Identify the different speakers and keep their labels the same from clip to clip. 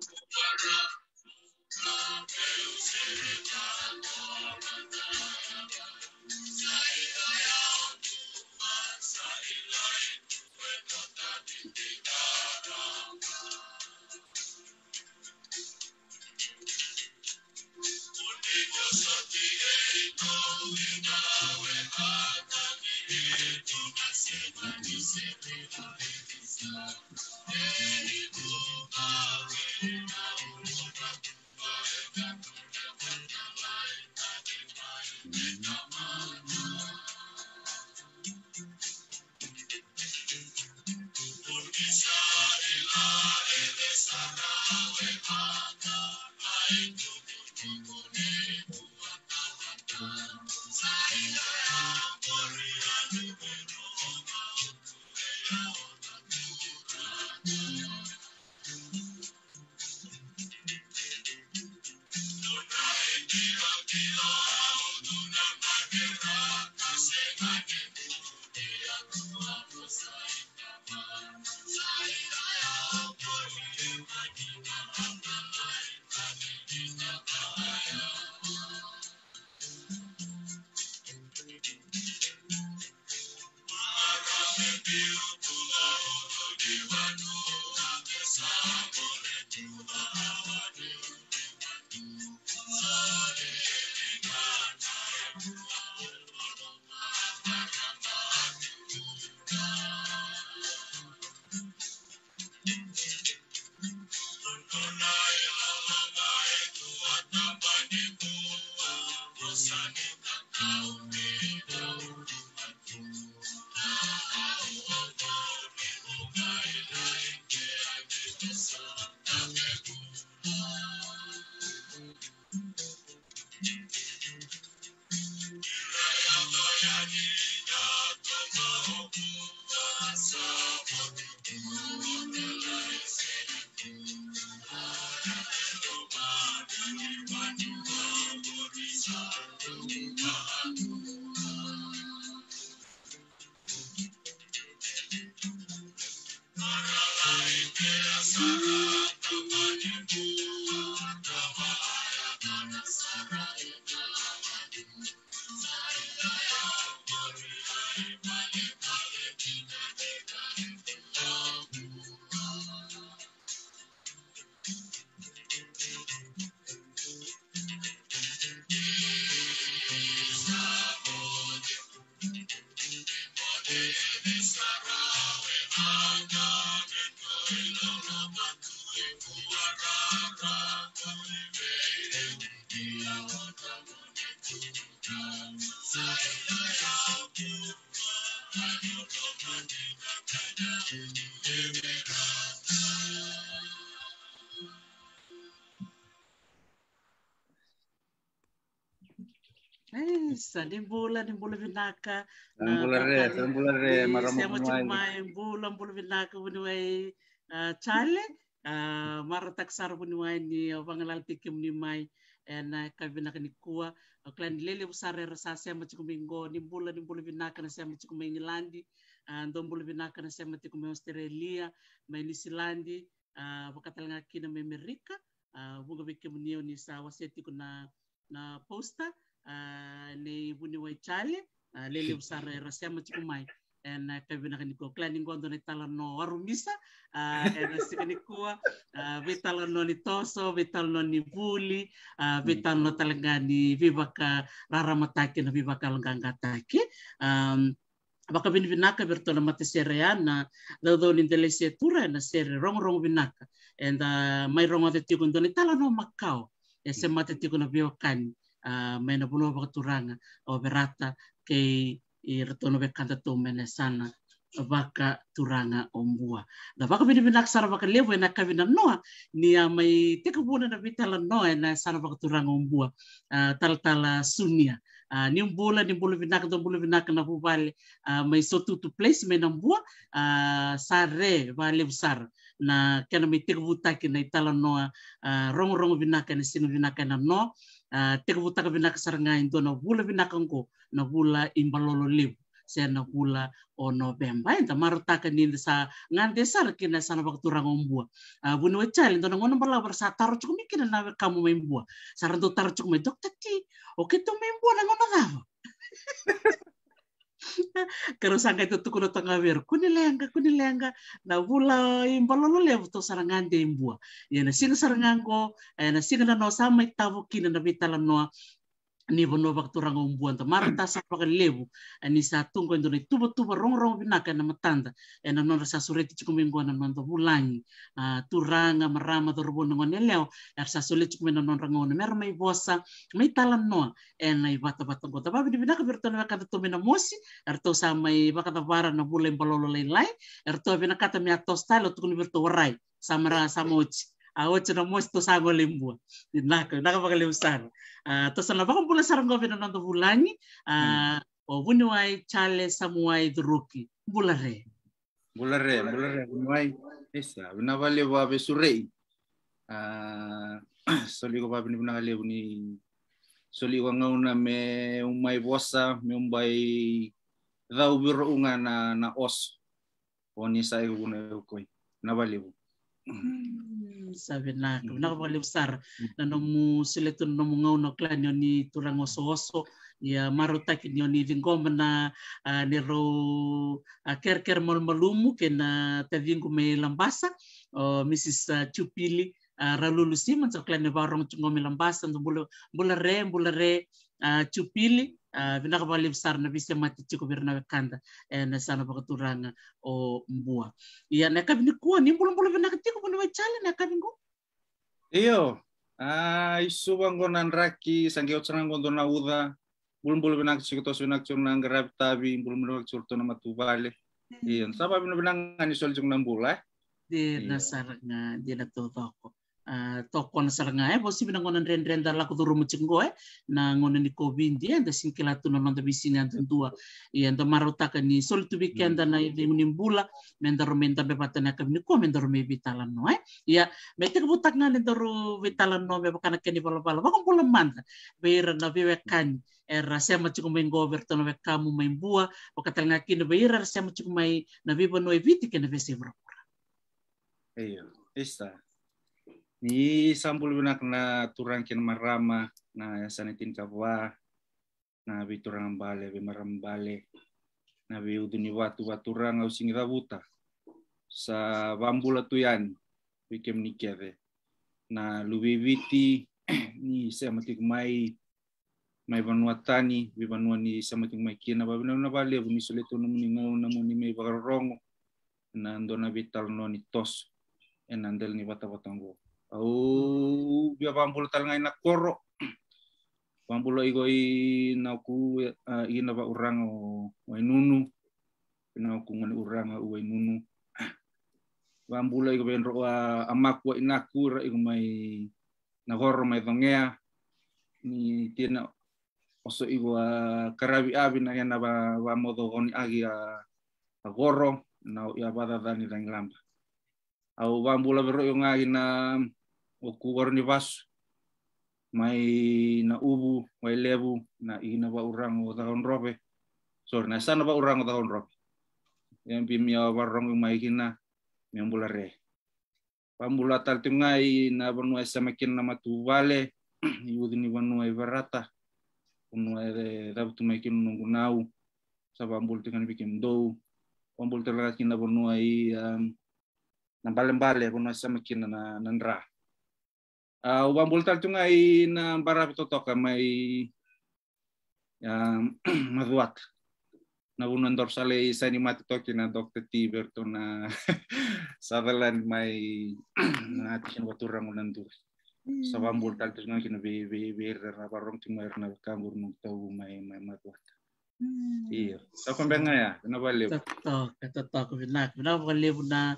Speaker 1: Thank you.
Speaker 2: Isa, ni nimbula vinaka. Nimbula ah, re, nimbula re, maramu ya Siamo cimai, nimbula, nimbula vinaka, bunuai ah, chale, ah, mara taksar bunuai ni, wangalal tikim ni mai, na kavinaka ni kua, klan lele usare rasa siamo cikumingo, nimbula, nimbula vinaka na siamo cikumingilandi, ndombula vinaka na siamo cikuming Australia, mai New Zealand, wakatalanga kina Amerika, bunga bikim ni sa waseti kuna na posta, nei buni wai chale le le usar rasia machi kumai and I have been eh, a niko clan in tala no arumisa and ah, I see nikoa ah, vital no ni toso vital no ni buli ah, vital mm. no talaga ni vivaka raramatake na vivaka langangatake um baka bin vinaka bertola mate sereana da do ni dele se tura na sere rong rong vinaka and uh, mai rongo de tikun do ni tala no makao e se mm. mate tikun na mena puno pakaturanga o berata kei i ratono be kanta mena sana vaka turanga ombua da ah, ah, vaka ah, bini bina sara vaka levo na kavina noa ni a mai teka buna na vitala noa na sara vaka turanga ombua uh, talatala sunia uh, ni mbula ni mbula vinaka do mbula vinaka na vuvale mai sotu tu place mai na mbua uh, sare va levo na kena mai teka vutaki na itala noa uh, rongo rongo vinaka ni sinu vinaka na noa tekabutak bina kasaranga into na bula bina kanko na bula imbalolo liu se na bula o November enta marutaka ni sa ngante sar kina sana baktura ngombua bunu wechal na ngono bala bersa taro cukumi kina na kamu membua saranto taro cukumi dokta ti oke to membua na ngono davo karoha ngai totokony atao agnavery koa ny lenga koa ny na vola imbalolo levo to saragna de imbua ia na singa saragnago ia na singa nanao sa mahitavo kinana vetalanoa ni bono waktu orang umbuan ta marta sa pakan lebu ani sa tungko indo ni tuba tuba rong rong binaka na matanda ena non sa sureti chiku minggo na non to turanga marama tu rubu ngon leo e sa chiku non rango na mer mai bosa mai talan no ena ibata bata go ta babi binaka berto na kata tu mena mosi er to sa mai bakata na bulen balolo lain lain er to binaka ta mi atos talo tukuni bertu warai samra samochi awat sa mo ito sa ang limbo. Naka, nakapagalim ah, sa uh, Tapos na bakang bulan sarang gawin na bulan ni, uh, ah, o bunuay chale samuay duruki. Bulare.
Speaker 3: Bulare, bulare. Bunuay, isa, binavali wabe surei. Uh, soli ko wabe ni bunangali ni soli ko ngaw na me umay bosa, me umay daw biro nga na, na os. O ni sa iyo na koy.
Speaker 2: Hmm. sabi na ko hmm. nakapagaliwsar na hmm. no mo sila to no mo ngaw no klan yon ni turang oso ya ia marutak ni ah, ni vingoma na uh, ro ah, ker ker malumu ke na tavingu me lambasa o Mrs Chupili uh, ralulu siman so klan ne barong lambasa ndo bula bula re bula re Ah, chu pili ah, vina kaba sarana na vise mati chiko birna kanda eh, na sana pakaturanga o mbua Iya, na kabi ni kuwa ni mbulu mbulu vina katiko bunu wachale na kabi ngu iyo ah,
Speaker 3: isu bango nanraki sangi otsanango ya ndona uda mbulu mbulu vina kachiko tos vina na ngarabi tabi mbulu mbulu vina kachiko tona matubale iyo nsaba vina vina ngani soli chiko na mbula eh?
Speaker 2: di nasara nga di Ah, tokon saranga e bosi bina ngonan ren ren dar laku turu mecenggo e na ngonan di kobin dia ya, da singkila tuna nonta nda ya, ndua i nda marotaka ni sol tu bikin dan na di hmm. menimbula mendaro menta bepatan na kabini ko mendaro me bitalan no e eh. ia ya, metek butak ro mendaro bitalan no be bakana keni bala bala bakong pula manta beira na bewe kan era sema chiku mai ngover tono be kamu mai bua bakatalanga kini beira ma chiku mai na beba noe eviti kena vesi vrapura
Speaker 3: Iya, está. Nah, ni sampul bina na turang kin marama na sanitin kawa na bi turang bale bi bale na bi uduni watu rang au singi rabuta sa bambula tuyan bi kem na na lubiviti ni sematik mai mai vanuatani bi vanuani sematik mai kina ba na bale bu misole soleto na muni ngau na muni mai bagarongo na ndona vital no ni tos enandel ni Au dia pampul tal ngai nak koro. i igo i ku i na ba eh, urang o wai nunu. Na ku ngani urang o wai nunu. i igo ben ro amaku inaku ra igo mai na gorro mai dongea. Ni tiena oso igo goa eh, karabi abi na yana ba ba modo goni agi a eh, a gorro na ia bada dani lamba Au bambula berro yung ngai na Oku warni bas mai na ubu mai lebu na ina ba urang o tahun rope sor na sana ba urang o tahun rope yang pimi awa barong mai kina ambula re pambula tal tungai na banu sama kina matu vale iudini banu ai barata unu ai dabtu mai kina nungu nau sabambul tungan bikin dou pambul telagat kina banu ai na bale bale banu sama kina na nandra Uh, o voltar tungai na barra totoka mai uh, maduat na bunan dorsal e sa ni mati toki na Dr. tiber to na sadalan mai hmm. na tikin waturang unan tu sa van voltar tunga kina be be be na barrong tunga na kambur nung tau mai may maduat iyo sa pambengaya na baliw tak
Speaker 2: tak tak ko na na baliw na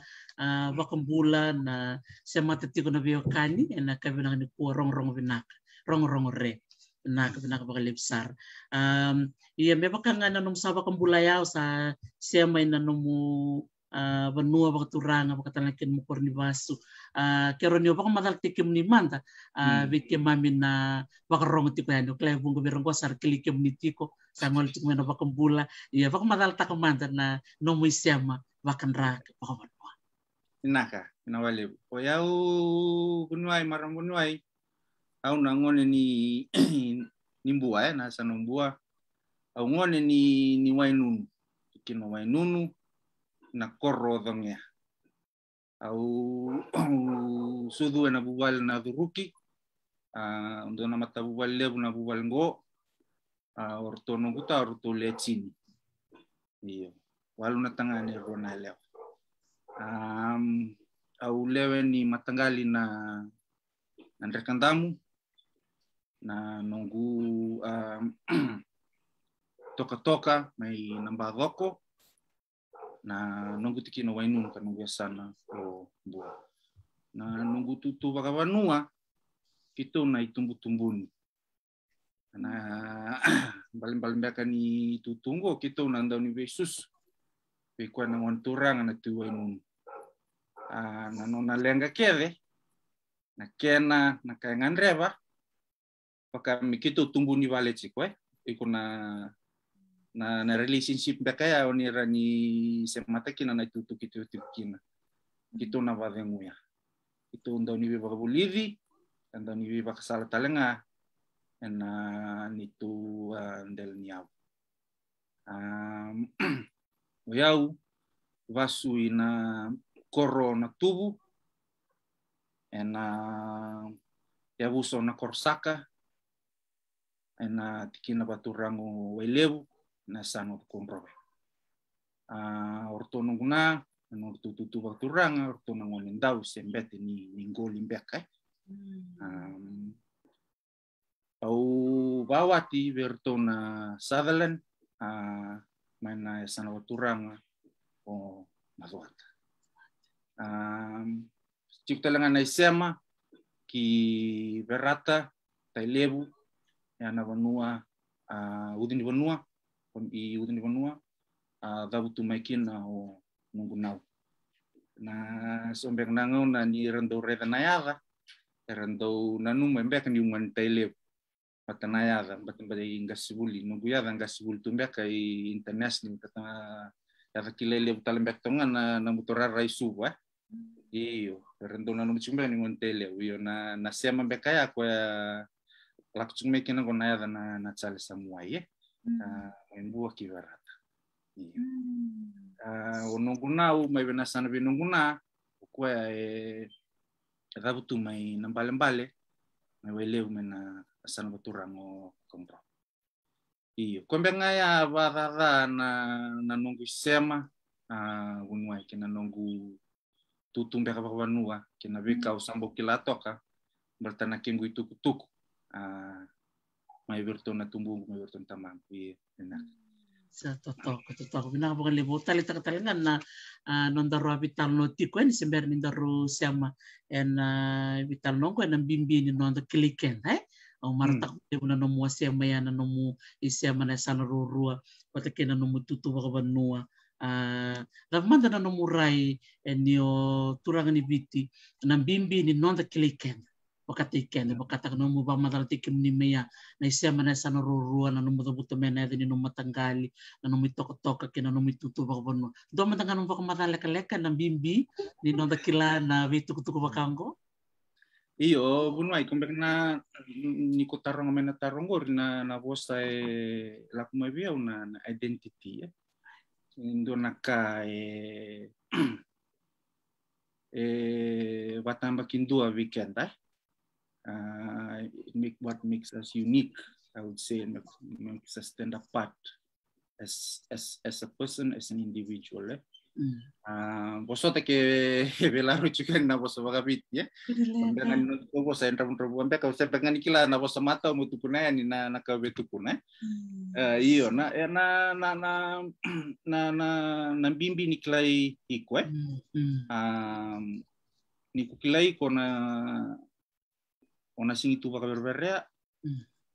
Speaker 2: wakambula ah, na sematatiku na biokani na kabinang ni kuwa rongrong venak rongrong re na kabinaka bakalipsar um iya meba kanga na num sawa yao sa sema na numu Uh, ah, vanua vakaturanga vakatalaken mukor ni vasu uh, ah, keronio madal tekem ni manta uh, mm. mami na vakarongo tiko yani kle vungo verongo sar klikem ni tiko sangol tiko Iya, vakambula ia madal takamanta na nomu isiama vakanraka
Speaker 3: inaka ina wale o yau kunwai marang kunwai au na ngone ni ni mbua eh, na sa no mbua au ngone ni ni no wai nunu na korro dhongea ya. au sudu e na bubal na duruki a ndo na mata bubal lebu na bubal ngo orto no guta orto chini iyo waluna tangane na leo um, au lewe ni matangali na na ndreka na nungu um, toka mai na mbavoko na nungu tiki na wainunu ka nongu ya sana o bua na nungu tutu bagawanua kitou na tumbuni na balim beka ni tutungo o nanda na ndauni ni pe ah, kwa eh. na ngon turanga na tuwa nun uh, na nona lenga kede, na kena na kaengan reba, paka mikito tumbu ni vale chikwe eh. na na na relationship beka ya onira ni semata kina na tutu kitu kina Kito na vadenguya kitu ndo ni viva bulivi ndo ni viva kasala talenga na nitu uh, ndel um, yau vasu ina korro na tubu ena yavuso na korsaka ena tikina baturangu wailevu na sano kumprobe uh, ortonunguna na e ortututu baturanga ortonangu lindau sembete ni ningoli mbeka eh? um, au bawati vertona Sutherland uh, meine ah, sanawatura waturanga o madhuata. Ah, ah, um, na isema ki verata tailevu ana vanua uh, udini vanua i udini vanua uh, mai tumaikina o nau Na sombek nangau na ni rendau reda nayada rendau nanu mbeka ni tai tailevu matanayada mbatimbada inga sivuli nugu yada nga sivuli tumbeka i international kila yada kilele vutalimbeka tonga na na mutorara isuvu eh mm. iyo rendona no mchumba ni ngontele uyo na na sema mbeka yako ya e, la kuchumba kina ngona yada na na chale samuai eh mm. mm. na mwimbu kivarata iyo uh, onunguna u maivena sana vinunguna kwa e dhavutu mai na mbale mbale meweleu mena asan guturango kongro. Iyo, kwembe ngaya varara na nanungu isema uh, unua ke nanungu tutumbe ka vanua ke na vika mm-hmm. usambo kilatoka bertana kengu kutuku, a mai berto na tumbu mai na tamang iya enak
Speaker 2: sa toko totoko bina ka le tali le taka talenga na nondaro vital no tiko en sember nindaro sema en vital nongo en bimbini kili ken, eh Hmm. maratakude mona nomu asia maya na nomu isia mana sana rorua patake na nomu tutu wakavanua na ah, manda na nomu rai enio eh, ni biti na bimbi ni nonda kilikenda wakati ikende hmm. wakataka nomu ba madala ni meya na isia mana sana rorua na nomu buta mena edeni nomu matangali na nomu toka ke na nomu tutu wakavanua do mandanga nomu wakamadala na bimbi ni nonda kila na vitukutuku wakango Iyo bunwai comeback na
Speaker 3: mm, ni ko tarong na tarong na na vosta e la come via una identity eh. Indo na ka e e bakin dua weekend eh. make what makes us unique, I would say, makes, makes us stand apart as as as a person, as an individual. Eh boso teke belaru juga na boso pit ya dengan boso yang ramu ramu ampe kau sampai kan ikila na boso mata mutu puna ya ni na na kau betu puna iyo na na na na na na na bimbi ni kilai ikwe ni kukilai kona ona singi tu bakaberberea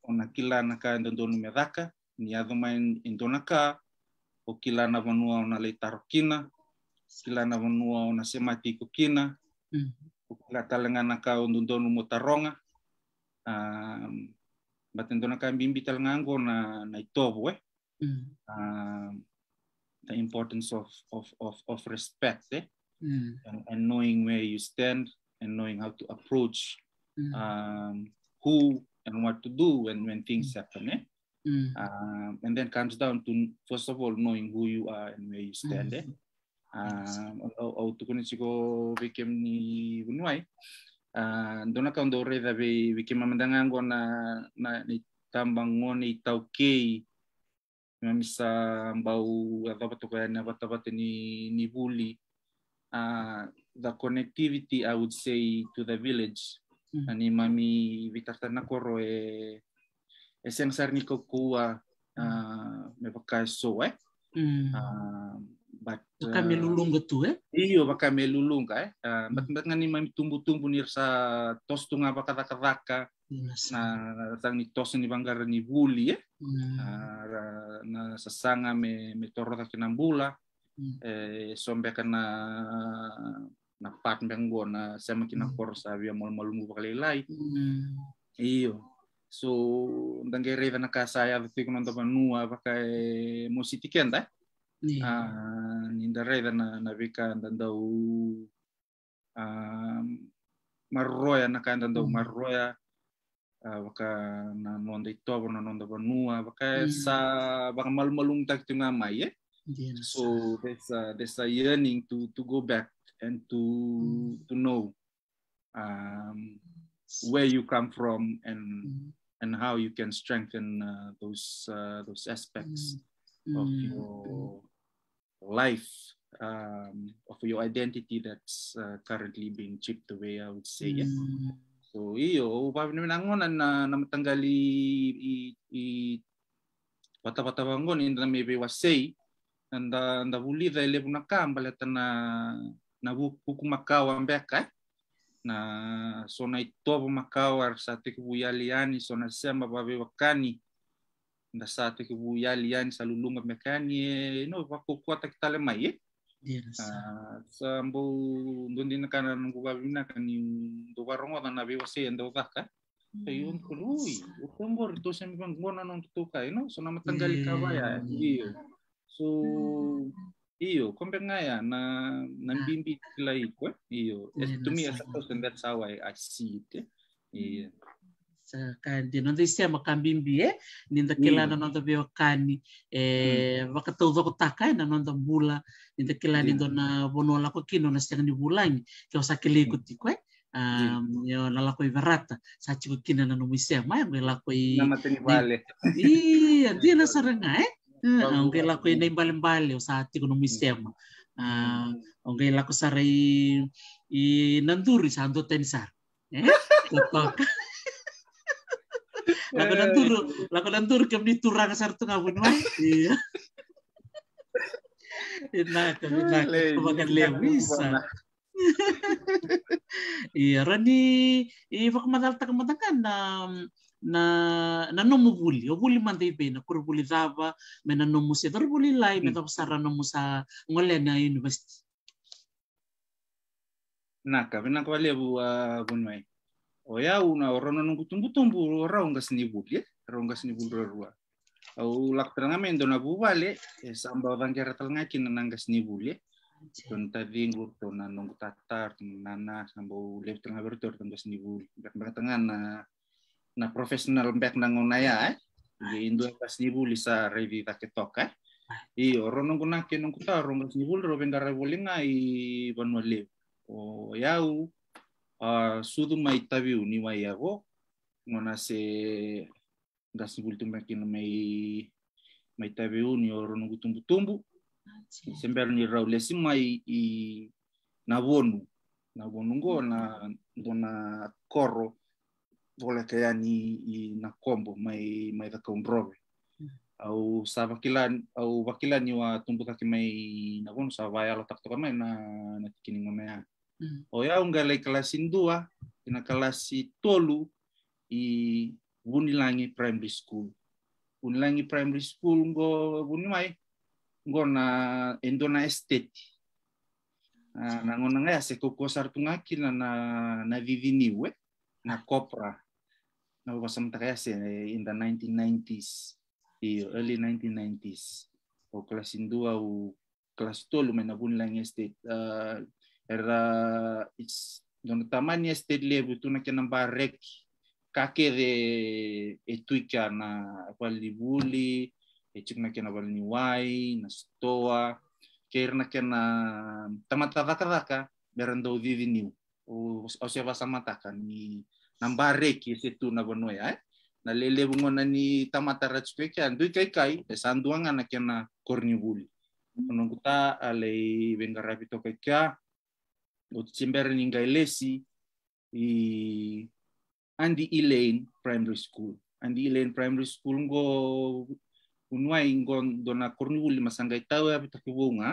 Speaker 3: ona kila na ka endondonu medaka ni adoma endonaka o kilana vanua ona kilana vanua ona mm. o kila ka mo taronga um, ka bimbi talanga na, na eh? mm. the importance of, of, of, of respect eh? mm. and, and knowing where you stand and knowing how to approach mm. um, who and what to do when, when things mm. happen. Eh? Mm. Um, and then comes down to, first of all, knowing who you are and where you stand. Mm. Um, autokunisiko vikem uh, uh, the connectivity I would say to the village. Mm. Ani mami vitartana koro e ni niko kuwa uh, ah, me baka so eh mm. uh, but ah, melulung betul eh iyo baka melulung ka eh uh, bat bat ngani mami tumbu-tumbu ni sa tos tunga baka raka-raka na tang ni tos ni banggar ni buli eh mm. uh, na sasanga me me torota kinambula mm. eh sombe kana na pat mbengona sema kina korsa hmm. via mal malungu bakalai
Speaker 4: hmm.
Speaker 3: iyo su dangereva na casa ya de con andaba nua pakai que musitikenda ya, iya. ah ninda reva na na vika andando ah marroya na kanda andando marroya baka na nonda itobo na nonda banua baka sa baka malung tak tunga mai ya. iya, so there's a, there's a yearning to to go back and to hmm. to know um where you come from and mm and how you can strengthen uh, those uh, those aspects mm of mm-hmm. your life um, of your identity that's uh, currently being chipped away I would say yeah so iyo paminangon na namatanggali i, i patapatawangon inda maybe was say and the and the bulida ele bunakam balata na na bukumakawa mbeka eh? na sona itobo makawar sa tikubuyaliani sona semba babebakani da sa tikubuyaliani sa lulunga mekani e, no vakukua takitale mai eh Yes. ndundi sa mbo dundi na kana nungu babina kani dubarongo da na bewa se ndo daka. Tayo e, un kului. Utumbo rito sa mga ngona nung tutuka, e, no? So na matanggal ka ba ya? So Io, comprendere, ah, na, na bimbi ah. la ikwe, io. E tu mi eh. ya, asa I I see it, site.
Speaker 2: Sa kandi nanti dai siamo kambimbi ya? ninda kila non da kani e takai na nanda bula ninda kila dona bonola ko kino na siang ni bulangi ke osa kele ikuti kwe um, yo na lako i verata sa chiko kina na numisema mai Iya, i dia na ongke la ko ina imbalimbali o sa ati ko no misema. Aunque la ko sarai i nanduri sa ando tenisar. Eh, lako nanduru, lako nanduru kem ni turang sar tu ngabun mai. Iya. Enak, enak. Kebakan lewisa. Iya, Rani, i fakmadal tak na na mo buli o buli man ibe na kur buli dava me na mo se tor buli lai me tor hmm. sara mo sa ngole na university
Speaker 3: naka bina kwa lebu a bunwai o ya una o rono nungu tumbu tumbu o raunga sini buli eh? raunga sini buli rua o lak teranga me vale e samba bangkera telanga na nanga sini buli Τον τα δίνγκουρ, τον ανόγκου τα na τον ανά, να μπω λεπτό να βερτόρ, τον το na na professional back na ngonaya eh di indua kas nibu lisa revi take toka eh i orono guna ke kuta ro benga i o yau a sudu mai tabi uni mai yago ngona se gas nibu tumba ke no mai mai tabi oro tumbu sember ni raulesi mai i na bonu na bonungo corro wala kaya ni na combo may may da kong robe mm. au sa wakilan au wakilan ni wa tumbuka ki mai na kon sa vai ala tak mai na na tikini ngomea mm. o ya unga le kelas dua ina kelas tolu i Bunilangi Primary School. Bunilangi Primary School go buni mai ngo na endona estate. na ah, ngona ngai ase kokosar tungaki na na na viviniwe na kopra no, Wasam Takayase in the 1990s, the eh, early 1990s. O class in klasindua o klastolu menabun lang este uh, ah, era it's don tamani este lebu tuna kenam barek kake de etuika eh, eh, na walibuli echik na kena walniwai na stoa keir na kena tamatadakadaka berandou didiniu o o se vasamataka ni se tu na hoe ay na le levogna ni tamata kai eky andoy kaikay le sandoa agnanaky ale корневули nonguta alai vengarapi tokaikia otitsembera ningai lesi i andi elaine primary school andi elaine primary school ngo unuai ingon dona kornibuli masangai tau api ya takivunga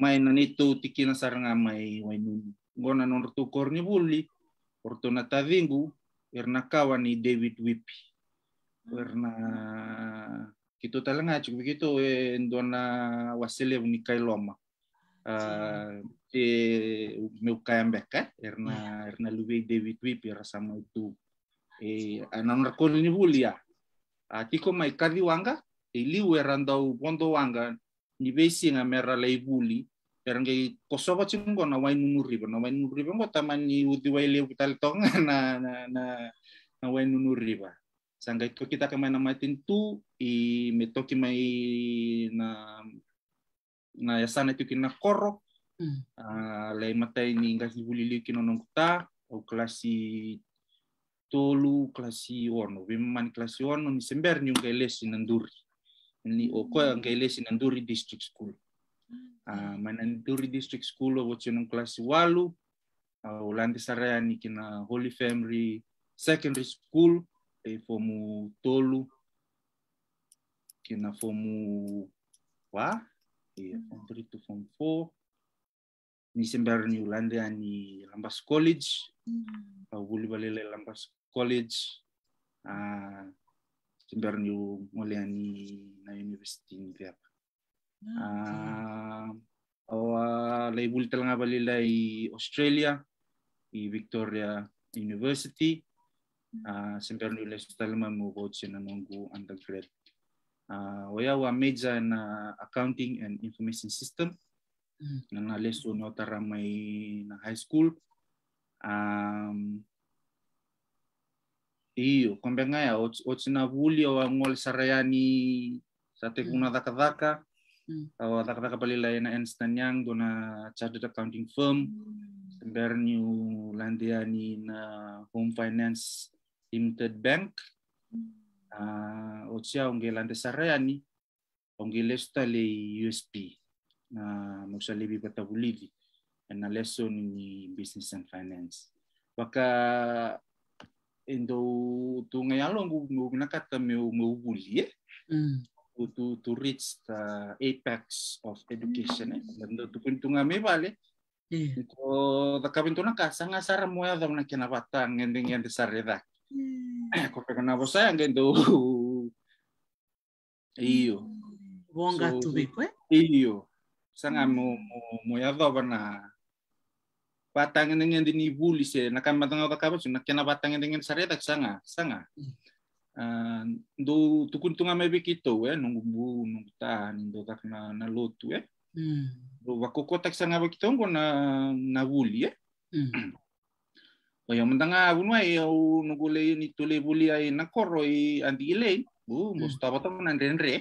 Speaker 3: mai nani tou tikina saranga mai wainun ngo nanonrotou kornibuli ortona Erna irnakawa ni David Wipi hmm. Erna kito talanga chik begitu eh, ndona waselevu ni kailoma uh, eh, e, eh, meu kayambeka erna ya. erna luve David Wipi rasama itu e ananrakol ni bulia atiko ah. ah, mai kadi wanga e liwe randau bondo wanga ni besi nga ah, mera leibuli yaran kay gitu. kosoba nawain nunuri, wain nunuriba nunuri nunuriba ngo tamani uti wae liu tal tong na na na na nunuri nunuriba Sangka itu kita kemana matin tu i metoki mai na na yasana tu kina korok uh, hmm. ah, lai matai ni ngasi bulili kino nongkuta au klasi tolu klasi ono memang klasi ono mi sember lesi nanduri ni o ko lesi nanduri district school Ah, hmm. Mananturi District School o wotsinong klase walu, uh, ulante sarayani kina Holy Family Secondary School, e fomu tolu, kina fomu wa, e hmm. fomu 3 to fomu 4, ni ya, ni Lambas College,
Speaker 1: mm.
Speaker 3: uh, wuli balele Lambas College, uh, ah, sembar ni ngole ani na university ni viapa.
Speaker 4: Uh, ah,
Speaker 3: awa ah, ah, label talaga balila i Australia, i Victoria University. Uh, Sentral University talaga mo coach na nunggu undergrad. Uh, waya wa major na accounting and information system. Mm. Nang leso no tara may na high school. Um, Iyo, kumbe nga ya, ots na vuli o angol sarayani sa tekuna hmm. daka-daka, ಅವರ ಕಪಲಿಲ ಏನ ಎನ್ಸ್ ನನ್ಯಾಂಗ್ ದೊನ chartered accounting firm sember new landia ni na home finance limited bank uh, o tia onge lande saraya ni onge lesta le USP na uh, mosa lebi patavulivi na lesson ni business and finance waka endo tunga yalo ngu nakata meu meu bulie mm. to, to to reach the apex of education. Lando eh. hmm. tu kuntunga me iya. vale. to da kabintuna ka sanga sara moya da una kena batang ending yang desareda. Ko pe kana bosa yang gendo. Iyo. Bonga tu biko. Iyo. Sanga mo moya da bana batang ending yang dinibuli se na kan matanga da kabos na kena batang ending yang sareda ya, hmm. eh, hmm. ya, ya, sanga sanga. Mm. Ehm, do tukuntunga mebi kito we eh, nungu bu nungu ta nindo tak na na lotu e do wakoko tak sanga kito ngo na na buli e eh.
Speaker 4: hmm.
Speaker 3: o yo mendanga bunu ai o nungu le ni tule buli ai na koro i andi ile bu mo sta bata na renre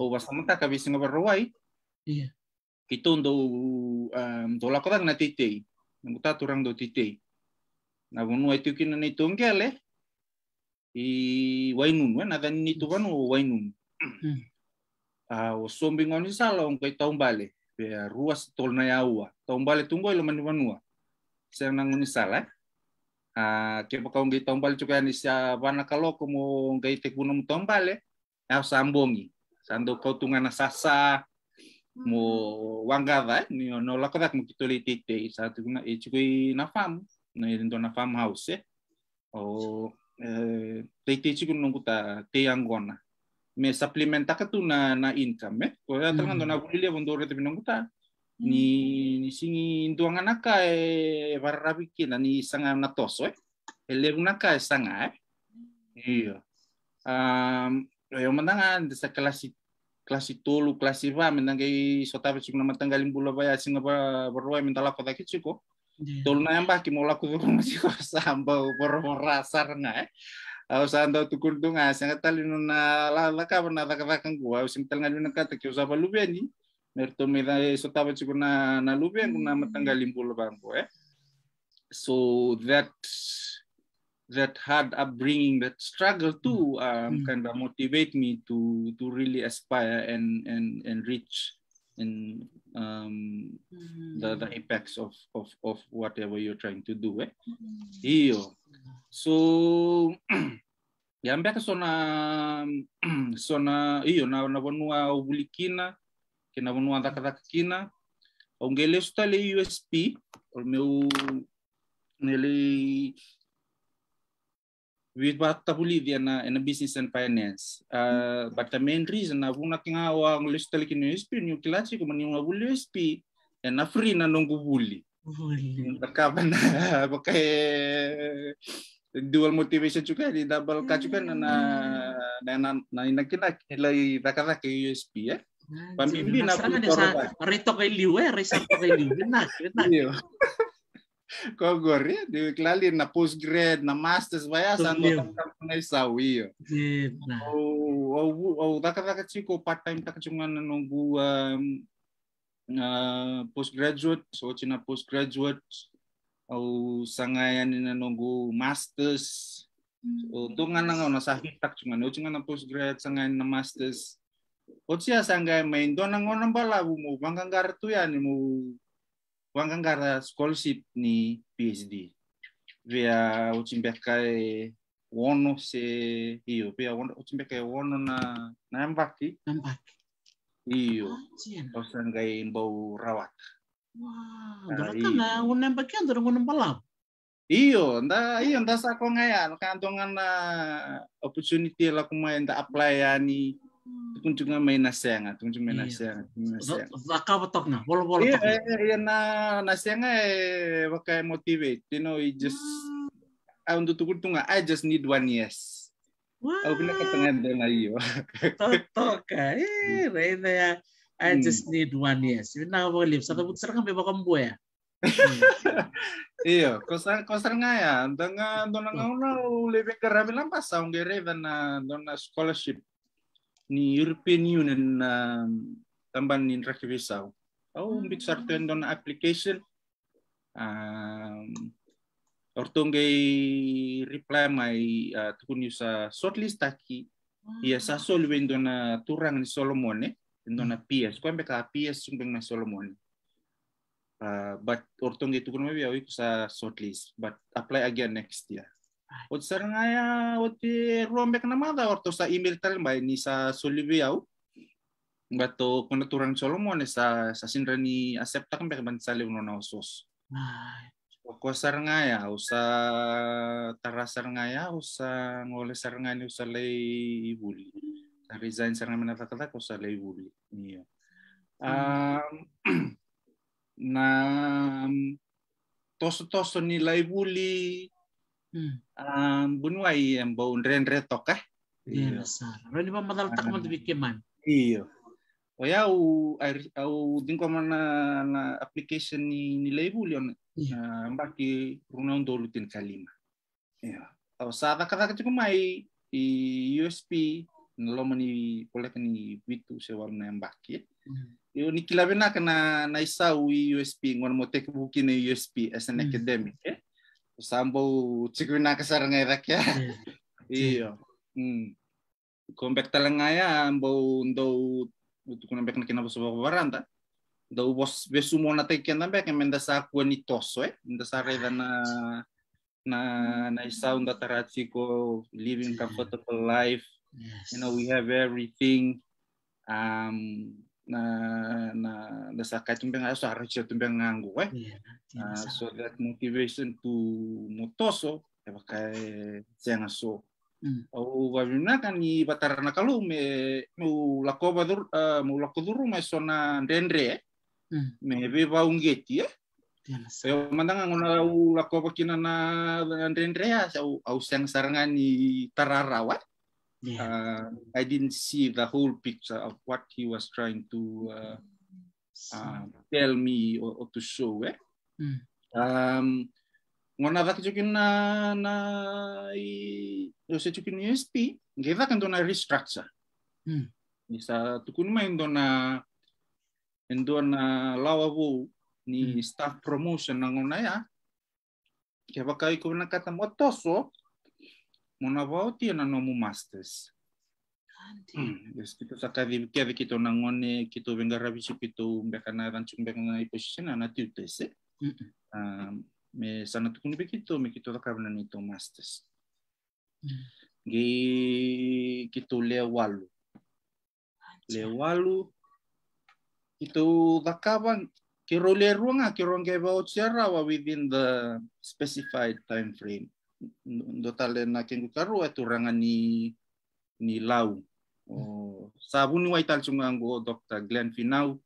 Speaker 3: o basama ta ka bisinga berwai iya. kito ndo ehm, do la kota na titei nungu ta turang do titei na bunu ai tukina ni tongele i wainun wen eh, ada nitu wan o wainun hmm. a ah, o sombing on isala kai taung bale be ruas tol na yawa taung bale tungo ilo mani wanua sen nang on sala eh. a ah, ke pa kaung gai taung bale cukai ni sia bana kalo mo gai te kunum taung bale eh. a sambongi sando kau na sasa mo ba hmm. ni no mo kitoli tite sa na e cuki na fam na ndo na fam house o tei tei chikun nungku ta tei angona me supplement ka tu na na income me eh? ko ya tanga dona mm-hmm. bon dore te binungku ta mm-hmm. ni ni singi nduanga naka e barrabi e kina ni sanga na toso eh? e ele ka e sanga e iyo um yo mandanga sa klasi klasi tolu klasi va mendang ke sotave chikun na matanggalim bula baya singa barroa e mendala kota kichiko tulna mbah laku tuh masih sambau por rasar ngae ya? au sando tukun tuh sanga talinu na la la ka na ta kata kan gua usim tel ngalina ka ta kiusa ba nih. merto me so eso tava chukuna na luben kuna matanga limbul bango eh ya. so that that hard upbringing that struggle too hmm. um, mm. kind of motivate me to to really aspire and and and reach and um, mm-hmm. the, the impacts of, of, of whatever you're trying to do. Eh? Mm-hmm. Iyo. So, ya mbeka sona sona iyo na na bonua ubulikina, ke na bonua daka daka kina ongele stale USP or meu nele with what tabulidi na in uh, business and finance uh, but the main reason na vuna kinga wa ngulus telki ni sp ni kilachi kuma ni ngabuli sp na free na nungu buli baka baka dual motivation juga di double ka juga hmm. na na na na inakina ilai rakara ke USP ya pamimbi na putoro ritok liwe risak liwe na na Kogorya diklali na postgrad na masters vai asa no na Oh, o o o da kada ka chiko part time tak chungan nunggu eh, postgraduate so china postgraduate au sangayan na nunggu masters o hmm. tungan nga na sahit tak chungan o chungan na postgrad sangayan na masters o siya sangayan main do nang onam bala mo bangkang kartu ya mo kan gara scholarship ni PhD via bekai wono se iyo via bekai wono na na mbaki mbaki iyo bau mbau Wah, wow ndakana unembaki andoro balap. Iyo, nda iyo nda sako ngayan kandongan na ah, opportunity la kumain nda apply ani ya kunjunga may nasenga kunjunga may nasenga zaka batok na bol Iya, yeah yeah na nasenga eh baka motivate you know you just hmm. I want to tunga I just need one yes
Speaker 2: Wow. Aku nak ketengah dengan iyo. Toto ka. Eh, rena ya. I hmm. just need one yes. Yun na ako lips. Sa tabut sarang may bakang buya.
Speaker 3: Iyo, kosar kosar nga ya. Dengan doon nga una living karabi lang pa sa ungere eh, na doon scholarship ni European Union na um, tamban ni rakibisa au oh, mbit hmm. sarten don application um, ortongei reply may uh, tukun sa shortlist taki hmm. ia sa solven don turang ni Solomon eh don na hmm. PS ko mbeka PS bang na Solomon uh, but ortongei tukun mai biawi sa shortlist but apply again next year Otsarangaya oti ruambek namada orto sa imirtal ba ni sa solibiau. Bato kunaturan Solomon sa sa sinra ni accepta kambek ban sa leuno na usos. Ko sarangaya usa tara sarangaya usa ngole sarangaya usa lei buli. Resign sarangaya menafakata ko sa buli. Iya. Um, na toso-toso ni buli, Hmm. bunway bo unrenre toka iya sar rani ba madal tak mad bikiman iya, iya. o oh, ya u au din ko mana na application ni ni label yon ya, iya. nah, mbaki runa undolu tin kalima iya au sa ta kata kitu mai i usp naloma ni poleka ni vitu se Iyo mbaki hmm. yo ni kilabena kana na isau usp ngon mo tek buki ni usp as an hmm. academic eh sampo cikuna kesar ngerek ya. Hmm. Iya. iya. Hmm. Kompek ya, ambo ndau kunambek nakina bosoba baranta. Ndau bos besumo na teken ya nambe ke menda sa kuani toso eh. Menda sa reda ah. na na na isa unda ko living iya. comfortable life. You know we have everything um na na dasaka ayo aso haruchi tumbeng ngangu eh iya, nah, so that motivation to motoso e ya, bakai tianga hmm. so o wavina kan i batarana kalu me mu lakoba dur mu lakoduru me eh, sona ndendre eh. hmm. me be baungeti e eh. e iya, o mandanga ngona u lakoba kinana ndendre ya au au sang sarangan i tararawa yeah. uh, I didn't see the whole picture of what he was trying to uh, uh, tell me or, or to show. Eh? Mm. Um, I was talking na na yose chukin USP ngedha kan dona restructure. Mm. Isa tukun ma na lawa wo ni hmm. staff promotion na ngunaya. ya. Kaya baka ikaw katamotoso, Mon avao ti e na nomu masters. Mm, yes, kita sa kavi kavi kita nangone kita vengara bisu kita bekana ranchung bekana iposition ana tiutes. Um, ah, me sana tukun be kita me kita kavna nito masters. Mm. Gi kita lewalu. Lewalu kita dakavan kiro leruanga kiro ngeva otsera within the specified time frame. do tale na kengu karu aturanga ni ni lau o sabuni wai tal chunga ngo Dr. Glenn Finau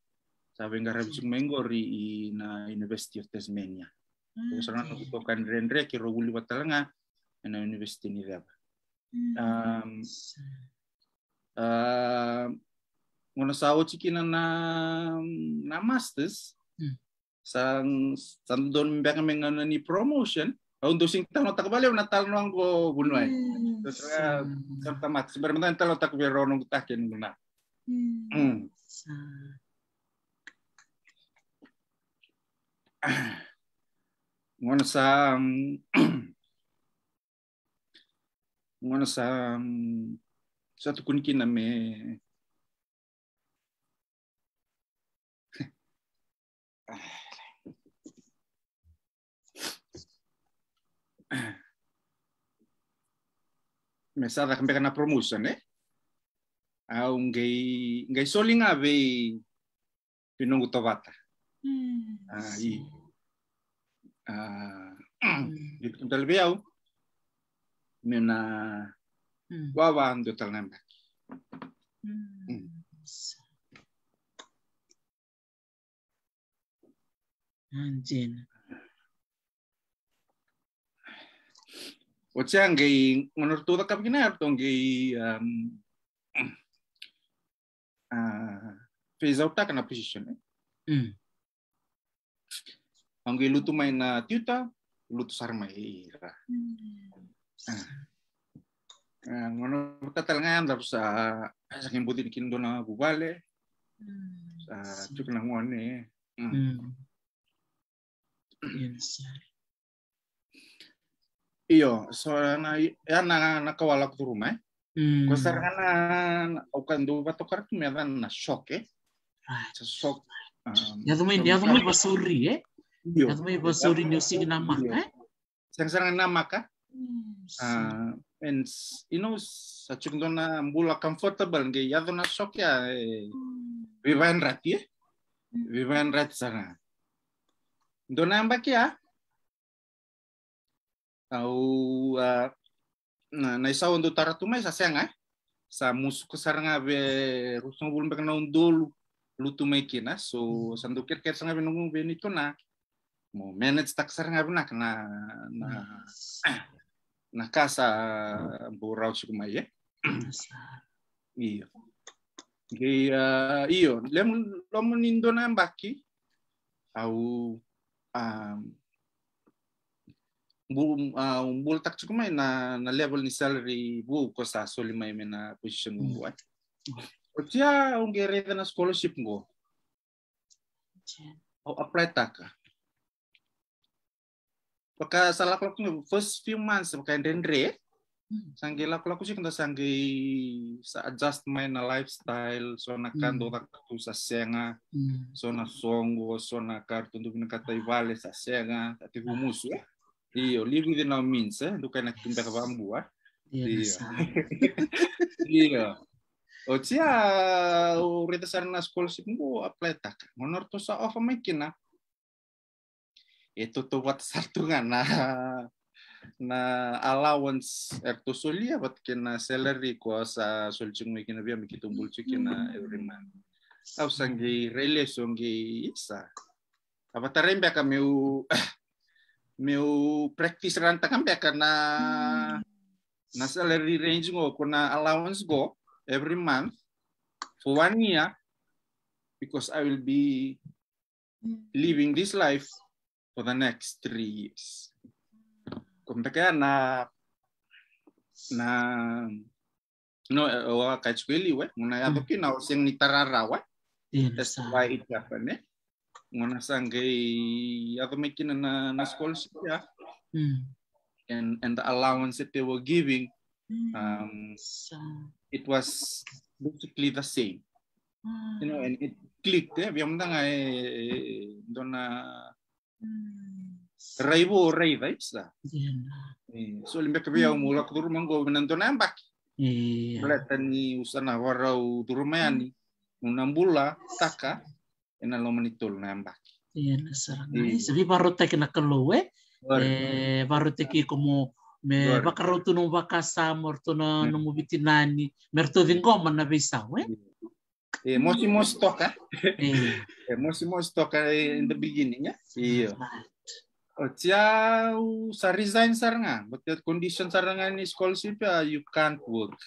Speaker 3: sabenga mengori i na University of Tasmania o ah, so na ko kan rendre ki roguli batalanga na University ni reba
Speaker 4: hmm, um
Speaker 3: uh, um, ngona sawo chikina na na masters sang hmm. sang don mbanga mengana ni promotion untuk sing tano kembali na tahu ang ko bunway. Terus serta mat sebenarnya talo orang kita kian guna. Mana Ngono Mana ngono satu kunci nama. me mesada kambeka na promotion eh au ngai ngai solinga vei pinongo tovata mm, i ah, ah me au mena wawa ando talnamba Anjena. o sea ngai ngonor tuda kap ginar to ngai um uh, phase out kana lutu mai na lutu sar mai ira.
Speaker 1: Hmm. Ah.
Speaker 3: Ah, uh, ngono tatal ngam dar sa saking buti kin dona bubale sa hmm. ah, Iya, soalnya ya anak na kewalak di rumah. Hmm. Kasarangan au kandu batokar tu meda na shock eh. Sa shock. Ya tu main ya tu main basuri eh. Ya tu main basuri nyusi nama eh. Sang sarang nama ka. Hmm. Ah, and you know sa chungdo na comfortable nge ya tu na shock ya. Vivan rat eh. Hmm. Vivan rat ya. hmm. sana. Dona mbak ya au na uh, na isa ondu taratuma isa senga sa eh? musuku saranga be rusung bulum bekna undul lutu mekina so hmm. sandu kir kir sanga benungu na mo manage tak saranga bena na na na kasa burau sukumai eh? ya iyo Gei uh, iyo lem lomun indona mbaki au um, un bul tak main na na level ni salary bu ko soli main main na position buat. buat o tia na scholarship go o apply tak Pakai salah kelok first few months pakai dendre sangge lah laku sih kena sangge sa adjust main na lifestyle so na kando tak tu sa senga so na songo so na kartu tu kata ivale sa senga tapi humus ya with iya, no means, eh. Luca nak timber bambu, eh. Iya. Iya. iya. Ocia, oh, urita sarna scholarship mu apply tak. Honor to sa of makin na. Itu tuh buat sartungan na na allowance erto sulia ya buat kena salary ko sa solcung makin na makin tumbul cikin hmm. every month. sanggi relation gi isa. Iya Apa terima kami u meu practice ran takam karena hmm. na salary range go kuna allowance go every month for one year because I will be hmm. living this life for the next three years. Kung taka ya na na no wa kachweli we muna yato hmm. kina using nitararawa. Iya, That's why it happened. Eh? monasangge making na scholarship yeah mm. and and the allowance that they were giving hmm. um, so. it was basically the same mm. you know and it clicked eh biam dang ai dona raibo rai vibes da so limbe ke biau mula ke rumah go menantu
Speaker 2: Iya.
Speaker 3: Kelihatan ni usana warau turumayani. Hmm. Unambula taka. Ah ena lo ni tolu na ambaki
Speaker 2: iya, ena sarana iya. sabi barota kena kelowe eh barota ki como me bakarotu sa bakasa morto na iya. no mubitinani merto dingoma na sa eh
Speaker 3: Eh, most most toka. eh, most most toka in the beginning ya. Iya. Otia oh, sa resign nga but the condition nga ni scholarship ya you can't work.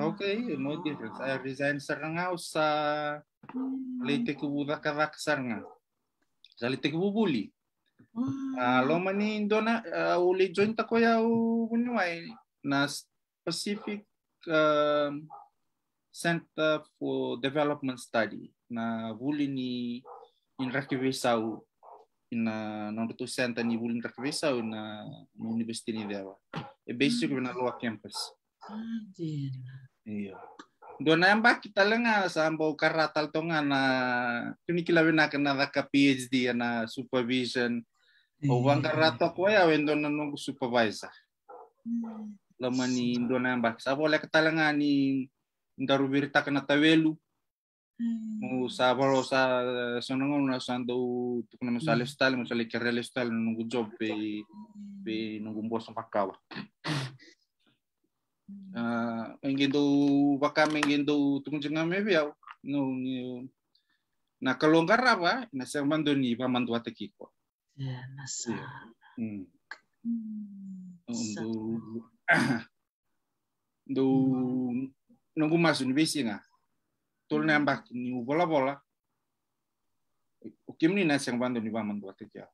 Speaker 3: Okay, no difference. I resign saranga sa leiteku rakarakasarga zaliteku bubuli alomani indona ah, uli join takoya ya? bunuai na Pacific um, Center for Development Study na buli ni in Rakivisau na Nortu Center ni buli in Rakivisau e hmm. na University ni dela. e bem na Campus. Ah, Iya. Donayamba kitalanga sambo karatal tonga na tunikilawin na daka PhD na supervision. O bang iya. karato ko ya wendo na nung supervisor. Laman ni iya. Donayamba. Sabo le katalanga ni ndarubirta kana tawelu. Mo hmm. sabo sa sonong na sando tukna hmm. masal estal masal kerel estal nung job pe pe nung bosa pakawa mengindo baka mengindo jangan mebiau no na kalonggar apa na sang mandoni ba mandu ateki ko ya nasa hmm do do nunggu masuk ni besi nga na mbak ni bola bola o nasi na sang nih ba mandu ateki ya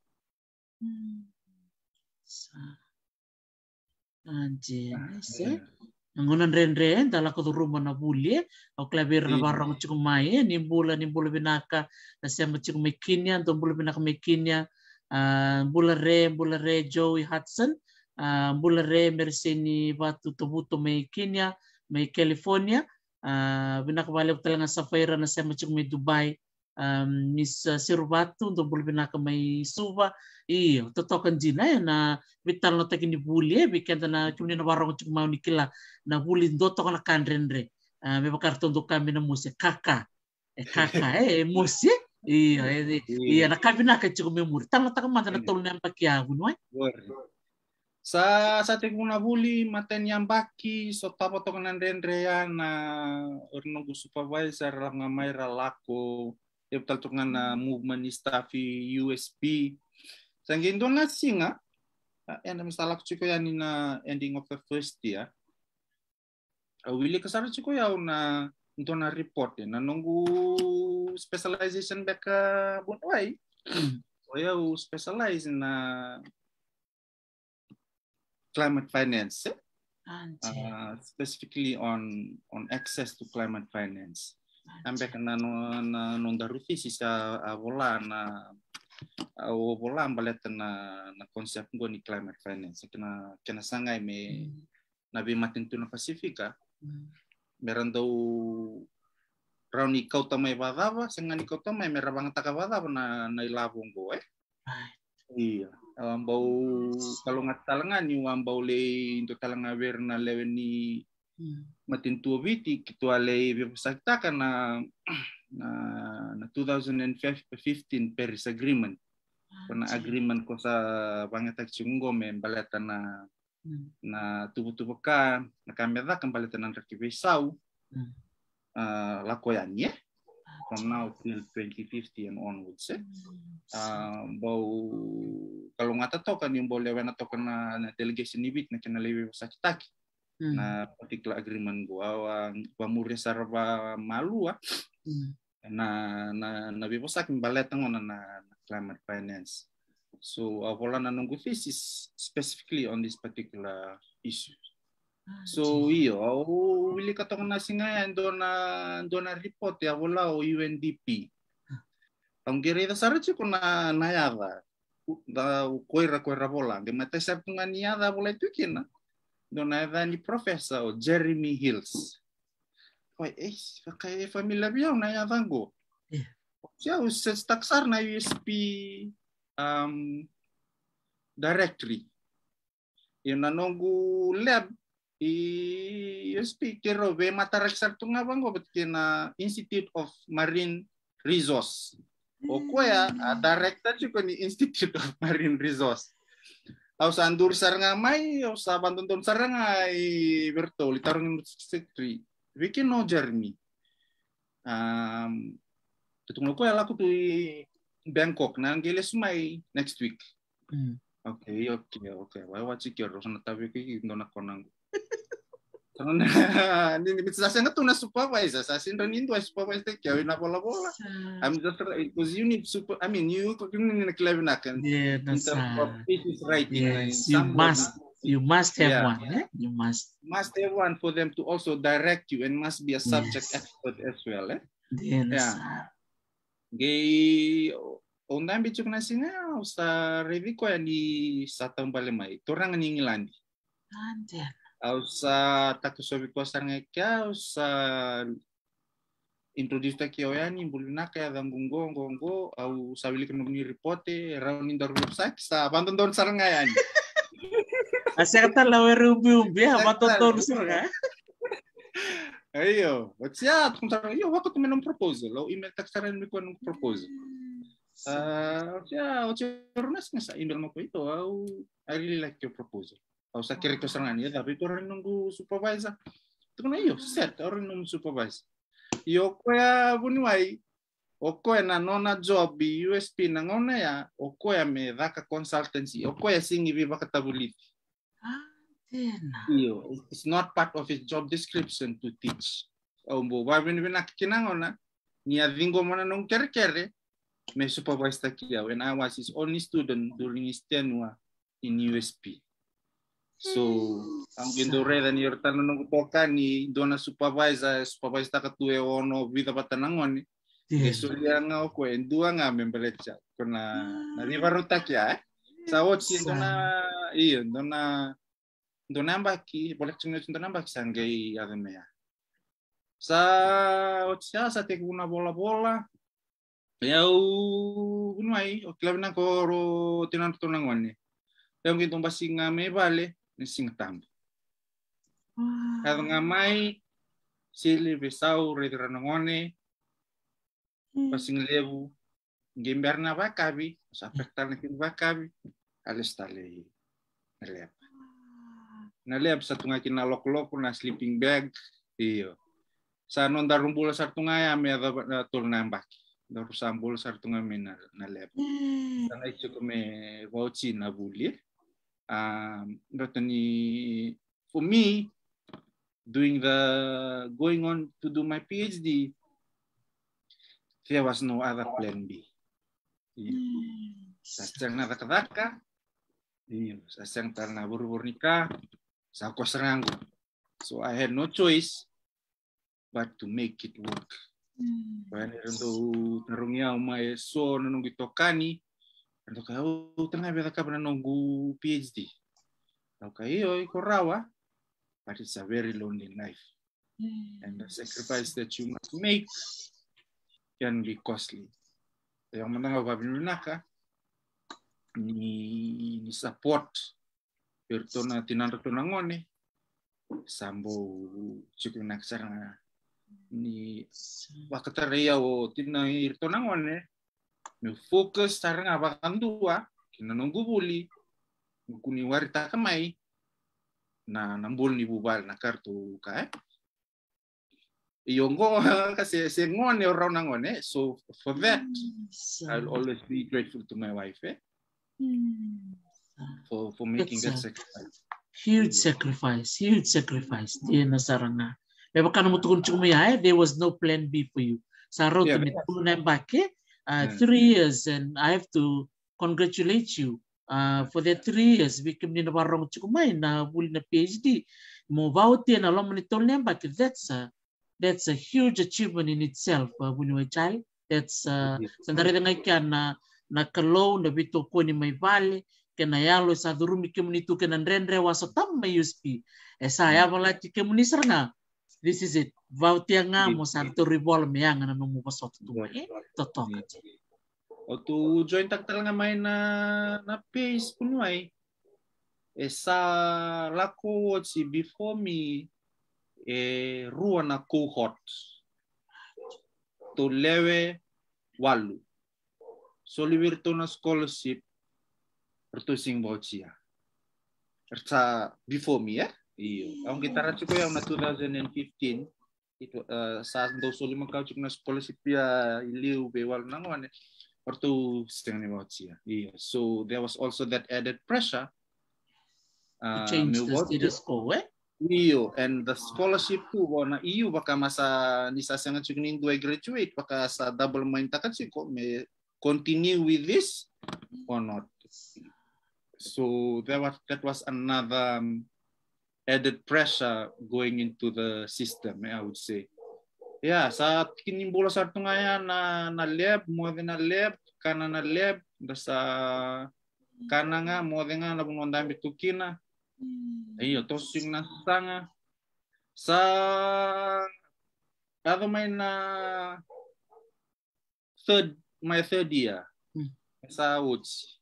Speaker 2: Anjenese. Nah, iya. nah, Ngonan ren-ren tala ko rumah na bulie, au klaber na iya. barang cik mai, ni nimbula binaka, nasiam cik mekinya, antum bula binaka mekinya, bula re, bula re Joey Hudson, ah, bula re merseni batu tobuto mekinya, me California, ah, binaka balik talaga sa na nasiam cik me Dubai, Miss sirwatu untuk bulbina kamai suwa iyo to token ya na vital no tekin buli e ya, bikin tena kemudian na warong cik mau nikila na buli ndo to kana kandrendre me pakar tondo kami na musi ya, kaka e kaka e eh, musik ya? iya, eh, iya, iya, na kami na kecil kami muri. Tangan tangan mata na iya. tolong yang pakai aku, nuai. Sa sa tekun na buli maten yang baki so
Speaker 3: tapo to rendre ya na urnung supervisor lang ngamay ralako eu tal tokna na movement stafi USB sangin don na singa ah. ah, eh, and am salak chiko ya ni na ending of the first year uh, wili kasar chiko ya, ah, ya na ntona report ya. na nunggu specialization back bunway. so oh, ya specialize na climate finance uh, specifically on on access to climate finance Uh, uh, Ambe na na nondaruti sisa vola na o vola ambaleta na na konsep go ni climate finance kena kena sangai me hmm. na be matentu na Pacifica ah. hmm. merandau rau ni kau tamai badava senga ni kau tamai merabang taka na na ilabung go eh iya ambau kalau ngat talanga ni ambau le talanga ber na leweni matintuobiti kitualei biopsaktaka na na, na 2015 Paris Agreement ah, kona agreement ko sa bangetak chungo me baleta na hmm. na tubo tubo ka na kamera kan baleta na rakibe sau uh, hmm. ah, koyanie ah, from now till 2050 and onwards eh uh, hmm. bau kalau ngata to kan yang boleh to na delegation ni bit na kena lewe sakitaki Nah, hmm. Na particular agreement gua wang sarwa malu malua. Ah. Hmm. Na na na biposak mbalet ngon na, na climate finance. So wala na nunggu thesis specifically on this particular issue. Ah, so iyo, au wili katong na singa do na do na report ya wala o UNDP. Ang gerida sarachi ko na nayava. Da koira koira bola, de mata sa punganiada bola tu kina. Donovan professor Jeremy Hills. Oi, eh, kaya familiar yao na yavango. Siya usas taksar na USP um, directory. Yung ya, nanongu lab, i USP kero be mataraksar tu nga bango na Institute of Marine Resource. Hmm. O oh, ya ah, director juga ni Institute of Marine Resource aos andursar nga may aos abantun sar nga ay berto litarong sekri bikin no jermi. um tutungno ko ya tuh di Bangkok na ang next week hmm. Oke oke oke. okay wala well, wachik tapi sana tabi konang 別出せがとなスーパーバイザー、さしんらにんとはスーパーバイザー、きゃうなぼらぼら。I'm just right, because you need super, I mean, you can in a clever knack kan? yeah, that's in terms of Yes, you must.
Speaker 2: You must have yeah. one. Eh? You must.
Speaker 3: Must have one for them to also direct you and must be a subject yes. expert as well. Eh? Yes. Yeah. Gay Ondan bijuk nasina usta revi ko yang di satang balema ni Turang ngingilan. Anjir. Ausa takisovikosanga kia ausa introduce aqui oyani, mbulina ya dangungo ngongo au kono ni ripote rauni ndar website sa abandon saranga ah, yani aserta lawe rubi ubi abandon saranga Ayo, what's that? Kung sarang, yo, wakot mo ng proposal. lo email tak na rin ng proposal. Hmm. Ah, uh, yeah, what's sa email mo ito? I really like your proposal nggak usah kirim ke serangan ya tapi itu orang nunggu supervisor itu kan yo set orang nunggu supervisor yo kaya o okoe na nona job USP na ngona ya oh, ya me daka consultancy oh, ya singi viva katabulithi iyo it's not part of his job description to teach ombo wa bin bin akina ngona ni dingo ya, mona non kere me supervisor kia ya. when I was his only student during his tenure in USP So, ang gindure dan your tanong kutoka ni dona supervisor, supervisor taka tuwe ono vida patanangon. Yeah. Eso ya nga o kwen dua nga membelecha ah. kia. Eh? Sa o si dona iyo dona dona mbaki, boleh cungno dona mbaki sanggei ademea. Sa o tia ah, sa te una bola bola. Ya unwai o koro na koro ni. tonangone. Yang gintong nga me nisingtam. kalau ngamai sili besau redranongone hmm. pasing lebu gemberna bakabi sapektar nekin bakabi alestale nalep satu satunga kina lok na sleeping bag iyo sa non darumbula sartunga ya me da turnambak daru sambul satu me nalep sana itu me wajib na Um, but for me, doing the going on to do my PhD, there was no other plan B.
Speaker 4: Hmm.
Speaker 3: Sa siyang nakakadaka, sa siyang tarnabur-bur nikah, sa ako So I had no choice but to make it work. Hmm. Kaya mm. nito narungya umay so nanong gitokani pentru kaya, eu trebuie avea capra non PhD. Então iyo, eu corrava, but it's a very lonely life. Mm. And the sacrifice that you must make can be costly. Yang menang apa binaka ni ni support na tinan retona ngone sambo cukup nak sana oh, ni waktu raya o tinan retona ngone focus tarang kan dua kina nunggu buli kuni warita kamai na nambul ni nah, bubal na kartu ka eh iyongo kasi sengon yo rawnangon eh so for that hmm, I'll always be grateful to my wife eh
Speaker 2: for for hmm. making that sacrifice huge sacrifice huge sacrifice dia nasaranga Bebakan mutukun cumi ya, eh. there was no plan B for you. Saro yeah, tu ya. mitu nembake, eh. mm. three years, and I have to congratulate you uh, for the three years. We came in warong chukumai na wuli na PhD. Mo vauti na lomani tolem, but that's a that's a huge achievement in itself. When uh, Wuli a child. That's sandari dengan I na na kalau na bito ko ni may vale kena yalo sa durumi kemuni tu kena rendre waso tam may USP. Esa ya wala hmm. ti This is it. Vautianga mosartu ribol meang na nung mo sot tu eh totong aja.
Speaker 3: O tu join tak talaga may ah, na na pace kuno ay. E sa lako si before me e rua na cohort. To lewe walu. So to na scholarship pertu sing bocia. Ah. Erta before me ya. Iyo. Ang kita racu ko na 2015 itu Σαν το σώμα κάτσο να σπόλεσε πια λίγο bewal nangwan or to steng niwachia. iya. So there was also that added pressure. Uh, to ah, change the status quo, eh? Iyo, and the scholarship tu wana iyo baka masa nisa sangat cukup dua graduate baka sa double main takan sih kok me continue with this or not. So there was that was another um, added pressure going into the system, I would say. Yeah, sa akin bola sa tunga na na lab, more than a lab, kana na lab, sa kana nga, more than nga, nabunong dami tukina. Ayo, hmm. tos yung nasanga. Sa ato may na third, my third year hmm. sa Woods.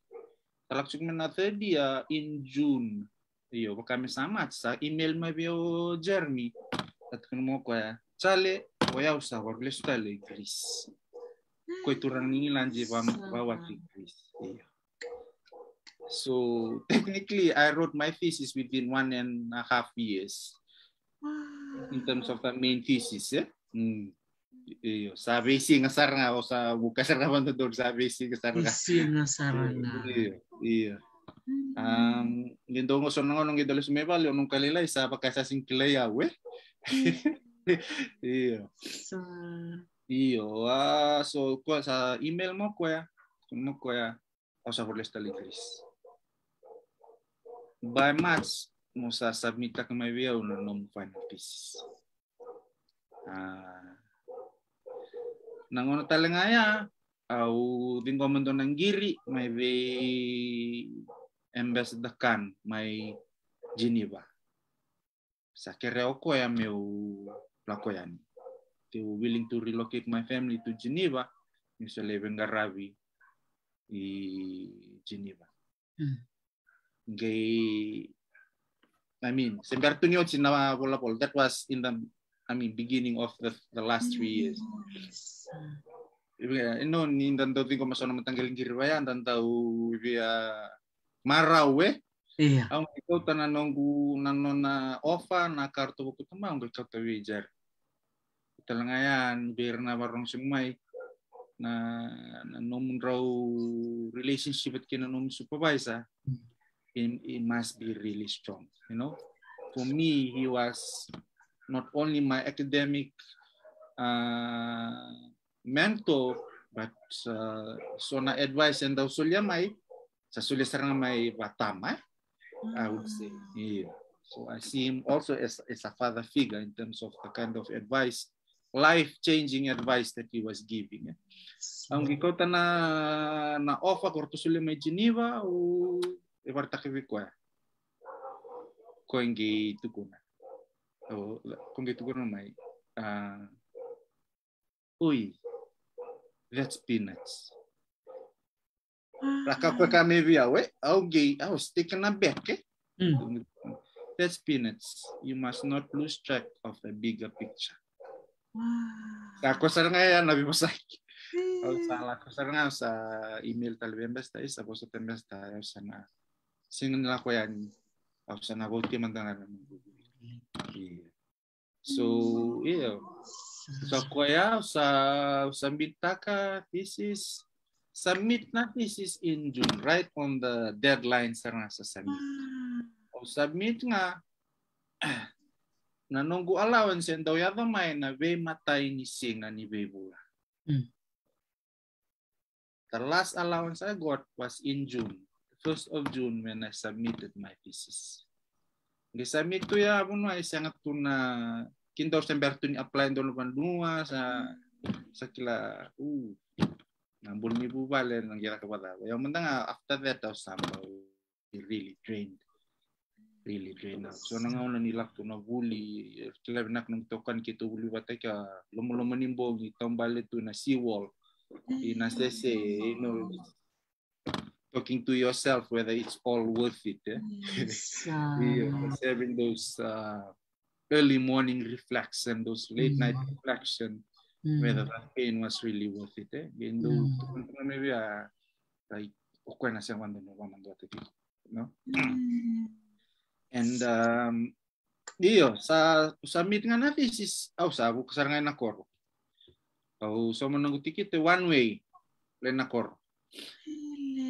Speaker 3: Talaksik may na third year in June io wakame Sa email Jeremy. At atakan mo kwa eh, chale wayau sa warle stale gris ko turang ni lanje bawa bawati gris iyo so technically i wrote my thesis within one and a half years
Speaker 4: ah. in terms
Speaker 3: of the main thesis eh? mm. iyo sa basic nga saranga o sa bukas saranga doon sa basic nga saranga basic
Speaker 4: nga iyo
Speaker 3: iyo Um, mm. lindo mo sa nangon ng idolo sumibal yung nung kalila isa pa kaysa sing kilaya we eh. mm. iyo so iyo ah so kuya sa email mo kuya kung mo kuya o sa forles tali Chris by March mo sa submit ka may via una nung final piece. ah nangon talaga ya au din ko komando nang giri may way Ambassador Khan, mai Geneva. Sa Sakere oko ya meu lakoyani. They were willing to relocate my family to Geneva. Eu só levei Garavi Geneva. Hmm. Gay, I mean, tu nyo chinawa wala pol. That was in the, I mean, beginning of the, the last three years. Ibu ya, ino ni dan tau tingko masuk nama tanggal kiri bayan dan tau ibu ya marau e iya ang nunggu nanon nona ofa na kartu ko tamang ko kata wijar talaga yan biar na warong sumay na nanom raw relationship at kinanom supervisor hmm. it, it must be really strong you know for me he was not only my academic uh, mentor but uh, so na advice and also yeah, sa Sulisarang may Watama, I would ah. say. Yeah. So I see him also as, as a father figure in terms of the kind of advice, life-changing advice that he was giving. Ang gikota na na offer ko to sule may Geneva o evarta ke vikwa. Koingi tukuna. O Kung tukuna mai. Uh, ah, Ui, that's peanuts. raka kwe ka mevi awe ya, au gei au stick na beke hmm. that's peanuts you must not lose track of a bigger picture Ako sa nga yan, nabi mo sa Ako sa ako sa nga sa email talibin basta isa po sa tembesta ako sa na sino nila ko yan ako sa naboti man na naman So, yeah. Hmm. So, kuya, sa sa bitaka, this is submit na thesis in June, right on the deadline sa nga sa submit. Ah. O submit nga, na nunggu allowance yan daw yata may na we matay ni singa ni we bula. Hmm. The last allowance I got was in June, the first of June when I submitted my thesis. Di submit to ya ako na isang ato na kindaw sa berto ni apply doon lupan sa sa kila uh, ng nah, bulmi po pala nang gira kapatawa. Yung mga nga, after that, tau sama he really drained. Really drained out. So, nangaw na nila ko na buli, talaga nak nung tokan kita buli ba teka, lumuluman yung bong, itong wall. to na seawall. you know, talking to yourself whether it's all worth it. Eh? Yes. yeah, having those uh, early morning reflection, those late mm. night reflection, mm. whether that pain was really worth it. Eh? Gendo, hmm. mm. maybe a uh, like okwana siya wanda no wamando atiki, no? And um, iyo sa summit nga na thesis aw oh, sa bu kasar nga nakor. Aw oh, so manangu eh, one way le nakor.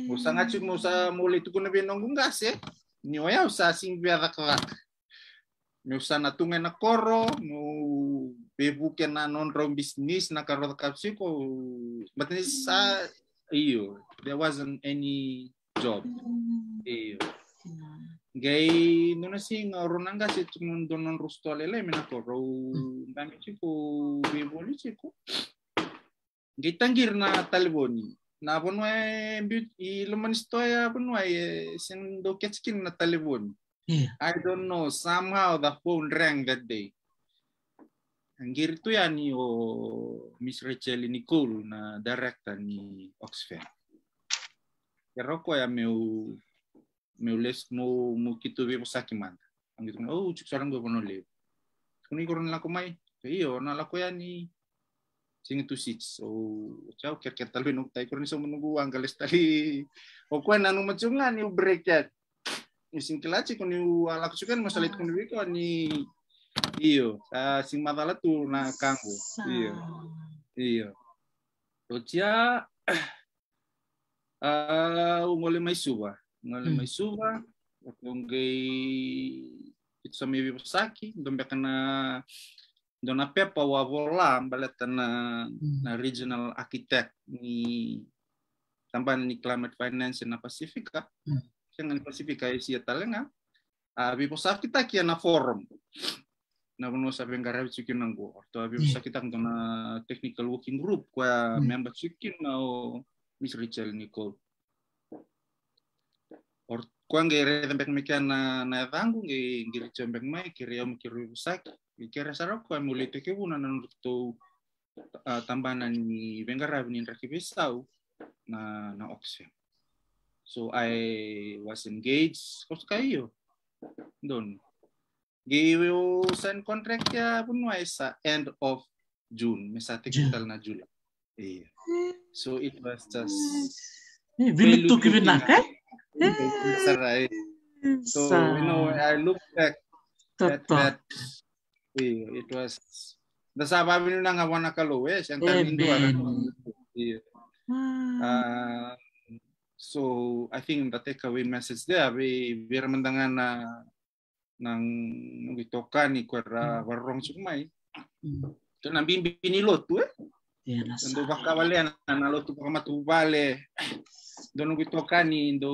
Speaker 3: Usa nga chu mo sa muli tu kuno binong gungas eh. Ni oya usa sing biarak rak. Ni nakoro, no bebuken na non rom bisnis na karot kapsi ko but sa uh, iyo there wasn't any job iyo gay no na sing runanga si tumon non rusto lele mena ko ro dami ci ko ci ko gay tangir na talboni na bon but e, i luman stoya e, bon way e, sin do ketskin na talboni iya. I don't know. Somehow the phone rang that day. Anggir tu ya ni o Miss Rachel Nicole na directa ni Oxfam. Pero ko ya meu meu les mo mo kita be sa Anggir tu, Ang oh cik sarang go no Kuni ko na ko mai. Eh, Iyo na la ko ya ni sing tu six. Oh chao ker ker talbe no tai ko ni so menunggu ah, angkal tali. O oh, ko na no macungan ni break ya. Ni sing kelaci ko ni ala kusukan masalah ko ni ni Iyo, uh, eh, sing masalah tuh nak kanggo. iyo. Iyo. Tocia eh uh, ngole mai suba, ngole mai suba, ngei itu me bi saki, dombe kana dona pepa wa vola baleta na hmm. na regional architect ni tambahan ni climate finance na Pacifica. Jangan hmm. Pacifica isi talenga. Ah, bi saki takia na forum nabuno saben garabi chikin nangu orto abi bisa hmm. kita na technical working group kwa hmm. member na o Miss Rachel Nicole or kwa ngere bek mekia na na dangu ngi ngiri bek mai kiri om kiri usak kiri sarap kwa muli teke buna nan to tambana ni rabi ni besau na na Oxfam so I was engaged kos kayo don He will sign contract ya pun sa end of June. Mesa tikital na July. iya. So it was just... Eh, Bilik to kibin na ka? Sarai. Eh. So, you know, I look back at that. Iya, it was... Nasababi nyo na nga wana kaluwes. Ang kaming Iya. Uh, so I think the takeaway message there, we we ramandangan na ah, ng gitoka ni kuera warrong sumay. Tu nang bimbini lotu eh. Ya, ndo baka wale na lotu pa matubale. Ndo nung gitoka ni ndo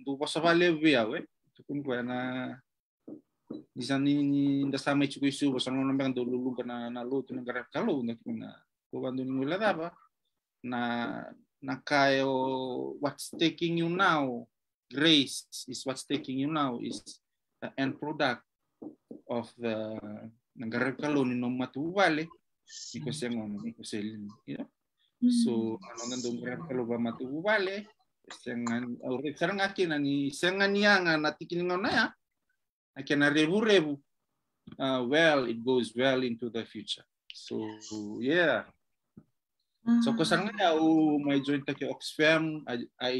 Speaker 3: ndo bosa vale via we. Tu kun kuera na disani ni nda sama ichu isu bosa no nambang ndo lulu kana na lotu na garap kalau ndo kuna. Ko bandu ni mula daba na na kayo oh, what's taking you now grace is what's taking you now is end product of the nagkaroon no matuwale iko siya ngono iko siya you know so hmm. ano nga dong nagkaroon ba matuwale sengan ore sarang akin ani sengan yang natikin ngona ya akin rebu rebu ah, well it goes well into the future so yeah so ah. kasang nga o my joint ta Oxfam I, I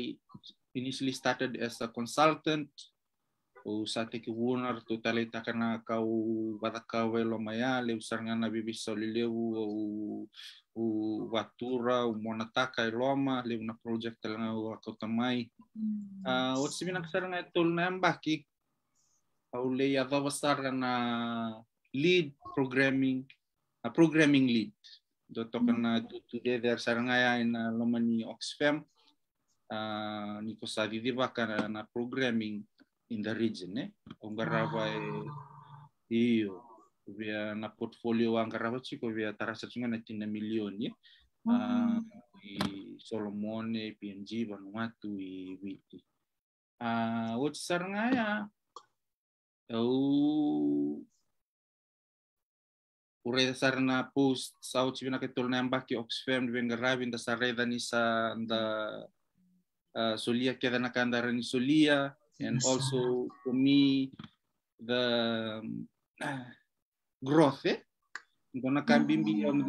Speaker 3: initially started as a consultant te ki wunar tu talita kana kau we lo maya le usarngana bibiso lileu u u watura u monataka e loma le una project e langa u akotamai a uh, otsi mina tol na namba e ki au le ya dava saranga lead programming a programming lead do tokana mm. tu tu de ya ina e lomani oxfam a Nikosadi niko sa kana na programming in the region. ne Eh? ongarava e ah. io via na portfolio ongarava chiko via tarasa tarasatsunga na tina milioni mm -hmm. uh, i solomon e PNG, Vanuatu i Witi. a Uh, Ot sarnga ya au ureda sarna post sau chivina ke tolna ambaki ya Oxfam venga vengarabin da sareda ni sa Uh, solia ke da nakandara ni solia and also for me the um, growth eh gonna kambimbi mm.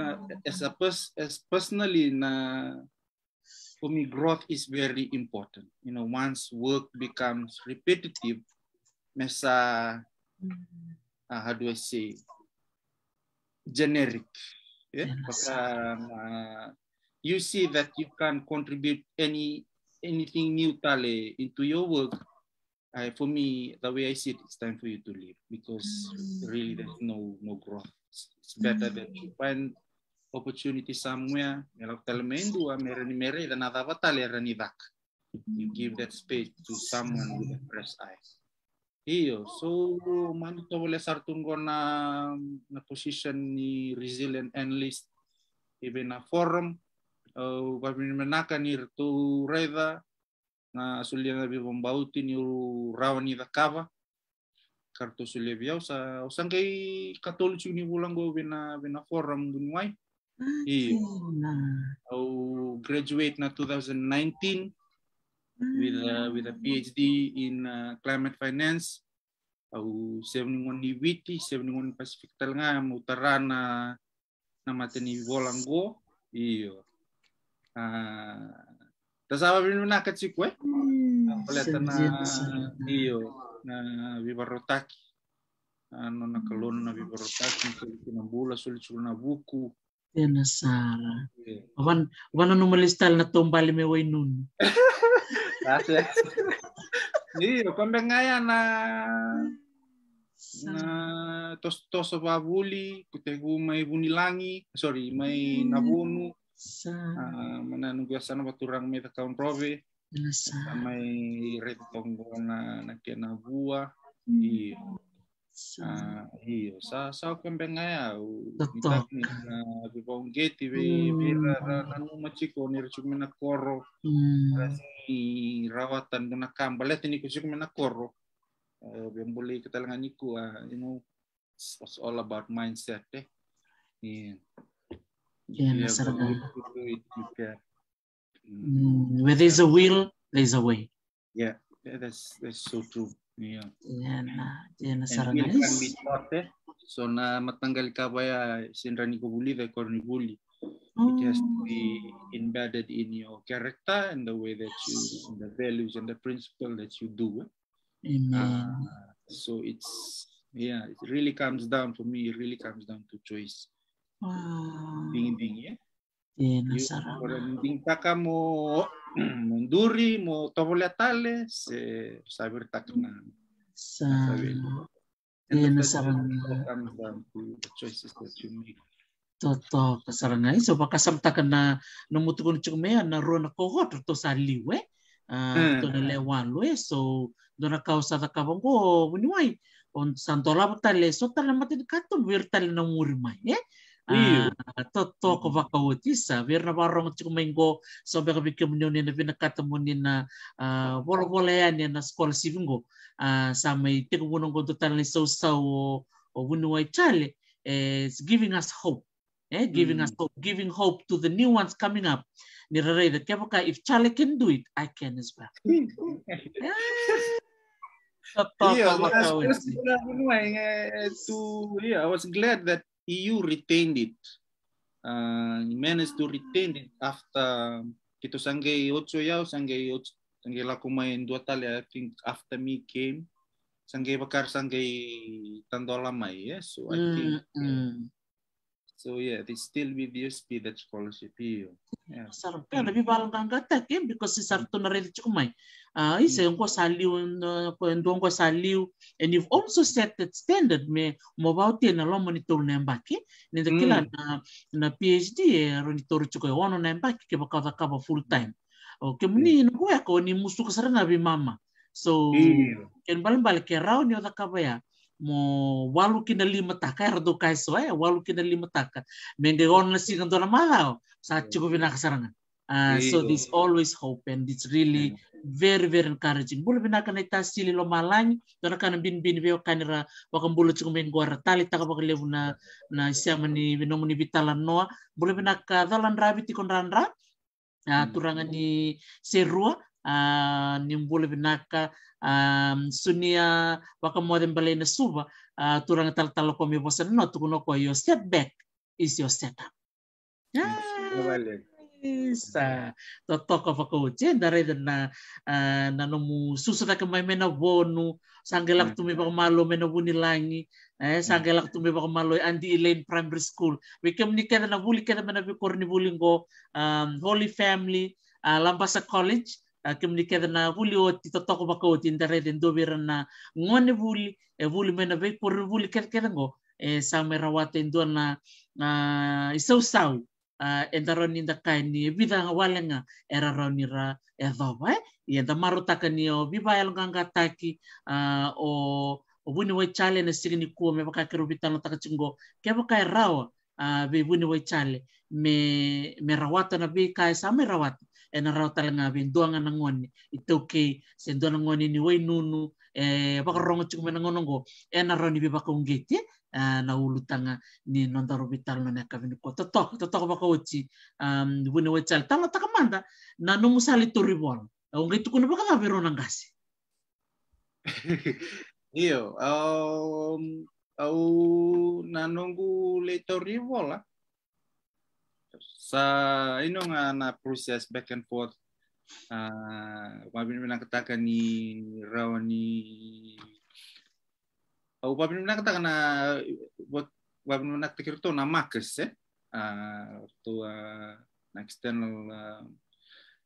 Speaker 3: as a pers as personally na for me growth is very important you know once work becomes repetitive mesa mm. uh, how do i say generic yeah yes. um, uh, you see that you can contribute any anything new tale into your work I, for me, the way I see it, it's time for you to leave because mm. really there's no no growth. It's better that you mm. find opportunity somewhere. Ah, dan You give that space to someone with a fresh eye. Iyo, so mano to wala sartungo na na position ni resilient analyst even a forum uh, wabin manaka ni to reda na sulia na bibong bauti ni rawan ni dakava kartu sulia biau sa usang kay katolik ni bulang go bina bina forum gunway i au graduate na 2019 with uh, with a ah. PhD in uh, climate finance au 71 ni witi 71 Pacific Tengah mutara na na matani bolango iyo ah, Tasaba bin una katsikuwe.
Speaker 4: na
Speaker 3: iyo na vibarotaki, Ano na kalon na vivarotaki kinambula sulit na buku.
Speaker 2: Tena iya, sara. Iya. Wan wan ano malistal na tombali me way nun.
Speaker 3: Iyo kambe ngaya na na tos toso babuli kutegu may bunilangi sorry may hmm. nabunu Ah, manano biasa na paturang may takaon probe sa may ah, rentong nake na bua iyo sa iyo sa sa kembe nga ya kita ni bibong gate vi nanu hmm. machiko ni rchuk na koro hmm. ni rawatan na kambalet ni kusuk mena korro yang eh, boleh kita lengan niku ah you know it's all about mindset eh yeah.
Speaker 2: yeah, mm, mm. where there's a will there's a way
Speaker 3: yeah that's that's so true yeah yeah nah, yeah nasarga can be taught eh? so na matanggal ka ba ya buli the ni buli it has to be oh. embedded in your character and the way that you the values and the principle that you do Amen. Uh, so it's yeah it really comes down for me it really comes down to choice
Speaker 4: Wow.
Speaker 3: Dingin-dingin ya. Tinta mau munduri mau mo tobolatales eh, saber takna.
Speaker 2: Sa Toto kasarangai so baka samta kana numutukun chukme na rona kohot to saliwe to na lewan lue so dona kausa ta kabongo muniwai on santola tale so tala mati kato virtale na murimai eh ya toto ko va kautisa ver na warong tiko mengo so be be komunyo ni na binakata mo na wala wala ya na scholarship ngo sa may tiko bunong ko total ni so sa o o chale is giving us hope eh giving us hope giving hope to the new ones coming up ni rare that kaya if chale can do it i can as well
Speaker 3: Yeah, I was glad that EU retained it. Uh, managed to retain it after kita gitu, sanggai ocho yao, sanggai ocho, sanggay laku main dua tali, I think after me came, sanggai bakar sanggai tando lama yeah? so I hmm, think mm, So yeah, they still with USP that scholarship here.
Speaker 2: Iya. Yeah. Sarpe na bi kang ganga take because si sarto na rel chukumai. Ah, hmm. yung ko saliw, eh, yung doon ko saliw. and you've also set that standard me mo ba te na lo monitor na yung baki. Ya. Nito kila hmm. na na PhD e ya, monitor chuko wano na baki ke baka ka full time. oke muni na ko ko ni musuh kasara nabi mama. So kan iya. balik balik ke rao ni o da mo walu kina lima taka erdo kai soa ya, walu kina lima taka mende on nasi kan tona malau sa cukup ina kasarangan uh, ah, so this always hope and it's really very very encouraging bulu bina kana ita sili lo malang tona kana bin bin veo kanira wakam bulu chiko min gora tali taka wakam lebu na na siama ni binomu ni bitalan noa bulu bina ka dalan rabi tikon uh, ah, mm. turangan ni serua Uh, ah, nimbul binaka um, sunia waka modem balena suba ah, turanga tal tal ko mi bosa no tukuno ko yo step back is your step up isa totoko fa ko jenda reda na uh, na no mu susata ka mai mena wonu sanggelak tumi pa malo mena wuni langi eh sanggelak tumi pa malo andi elaine primary school we kem ni kada na buli kada mena bi korni bulingo um, holy family uh, lampasa college Ah, kemni kedna vuli o tita toko baka o tinta reden do berana ngone vuli e vuli mena be por vuli e same rawate ndo na isau sau ah, endaron ninda kai ni bida e walenga era ronira e doba e, eh? e da marutaka ni o biba e taki ah, o wuni wai chale na sigini kuo me baka kero taka ke baka e rawa be wuni wai chale me me rawata na kai rawata e na rau tala ngā wen duanga na ngoni i ito kei se duanga na ngoni ni wai nunu e waka rongo chiku mena ngonongo e na rau e, ni be waka ungeti na tanga ni nondaro vital na ka vini ko totoko totoko waka uchi um, wune wei chale tanga takamanda na nungu sali turi bola ungeti tukuna waka ka verona ngasi
Speaker 3: Iyo, um, au nanungu le torri bola sa ino nga na process back and forth uh, ah, upapin na kataka ni raw ni uh, ah, upapin na kataka na what upapin mo nakatakan to na markers eh uh, ah, to uh, external uh,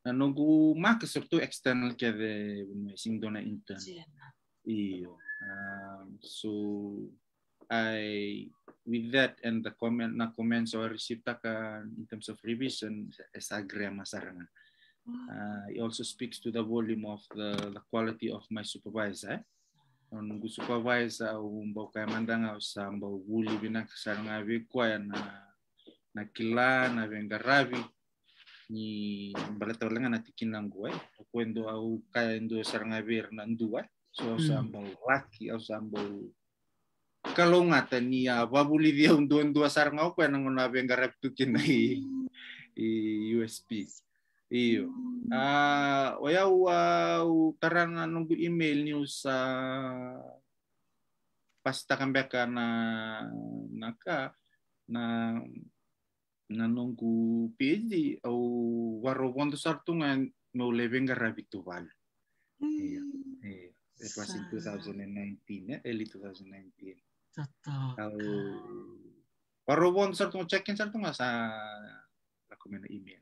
Speaker 3: na nogu markers to external kaya sing do na intern iyo um, so I with that and the comment na comments or ciptakan in terms of revision as agremas sarangan. Uh, ah, it also speaks to the volume of the, the quality of my supervisor. Eh. On gu supervisor um bau kaya mandanga sa bau guli bina saranga vikwa na na kila na ravi ni balata lenga na tikin lang gue. Eh. Kwendo au kaya ndo sarang vir rna ndua. Eh. So sa hmm. bau laki au sa kalau ngata iya, ni dia un dua dua sar ngau kue nang na be garap tu kinai i USB iyo hmm. ah, a oya u nunggu email news sa ah, pasta kambeka na naka na na nunggu PhD au waro bondo sartungan mau garap itu bal hmm. iyo iyo It was in 2019, eh, early 2019.
Speaker 2: Tahu.
Speaker 3: one, sir check cekin sir tong asa rekomenda email.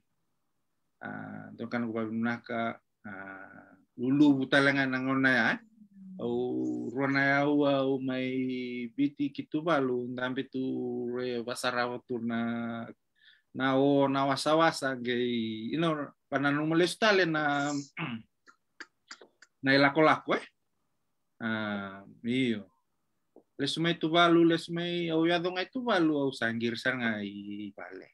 Speaker 3: Ah, uh, kan gua bimna ka ah, lulu butalangan nang na ya. Au oh, rona ya au oh, oh, mai biti kitu balu ndambe tu re basara tu na o na wasawasa gei ino pananu melestale na na ilako lako eh. Ah, iyo lesmai tu balu lesmai au ya dongai tu balu au sangir sangai vale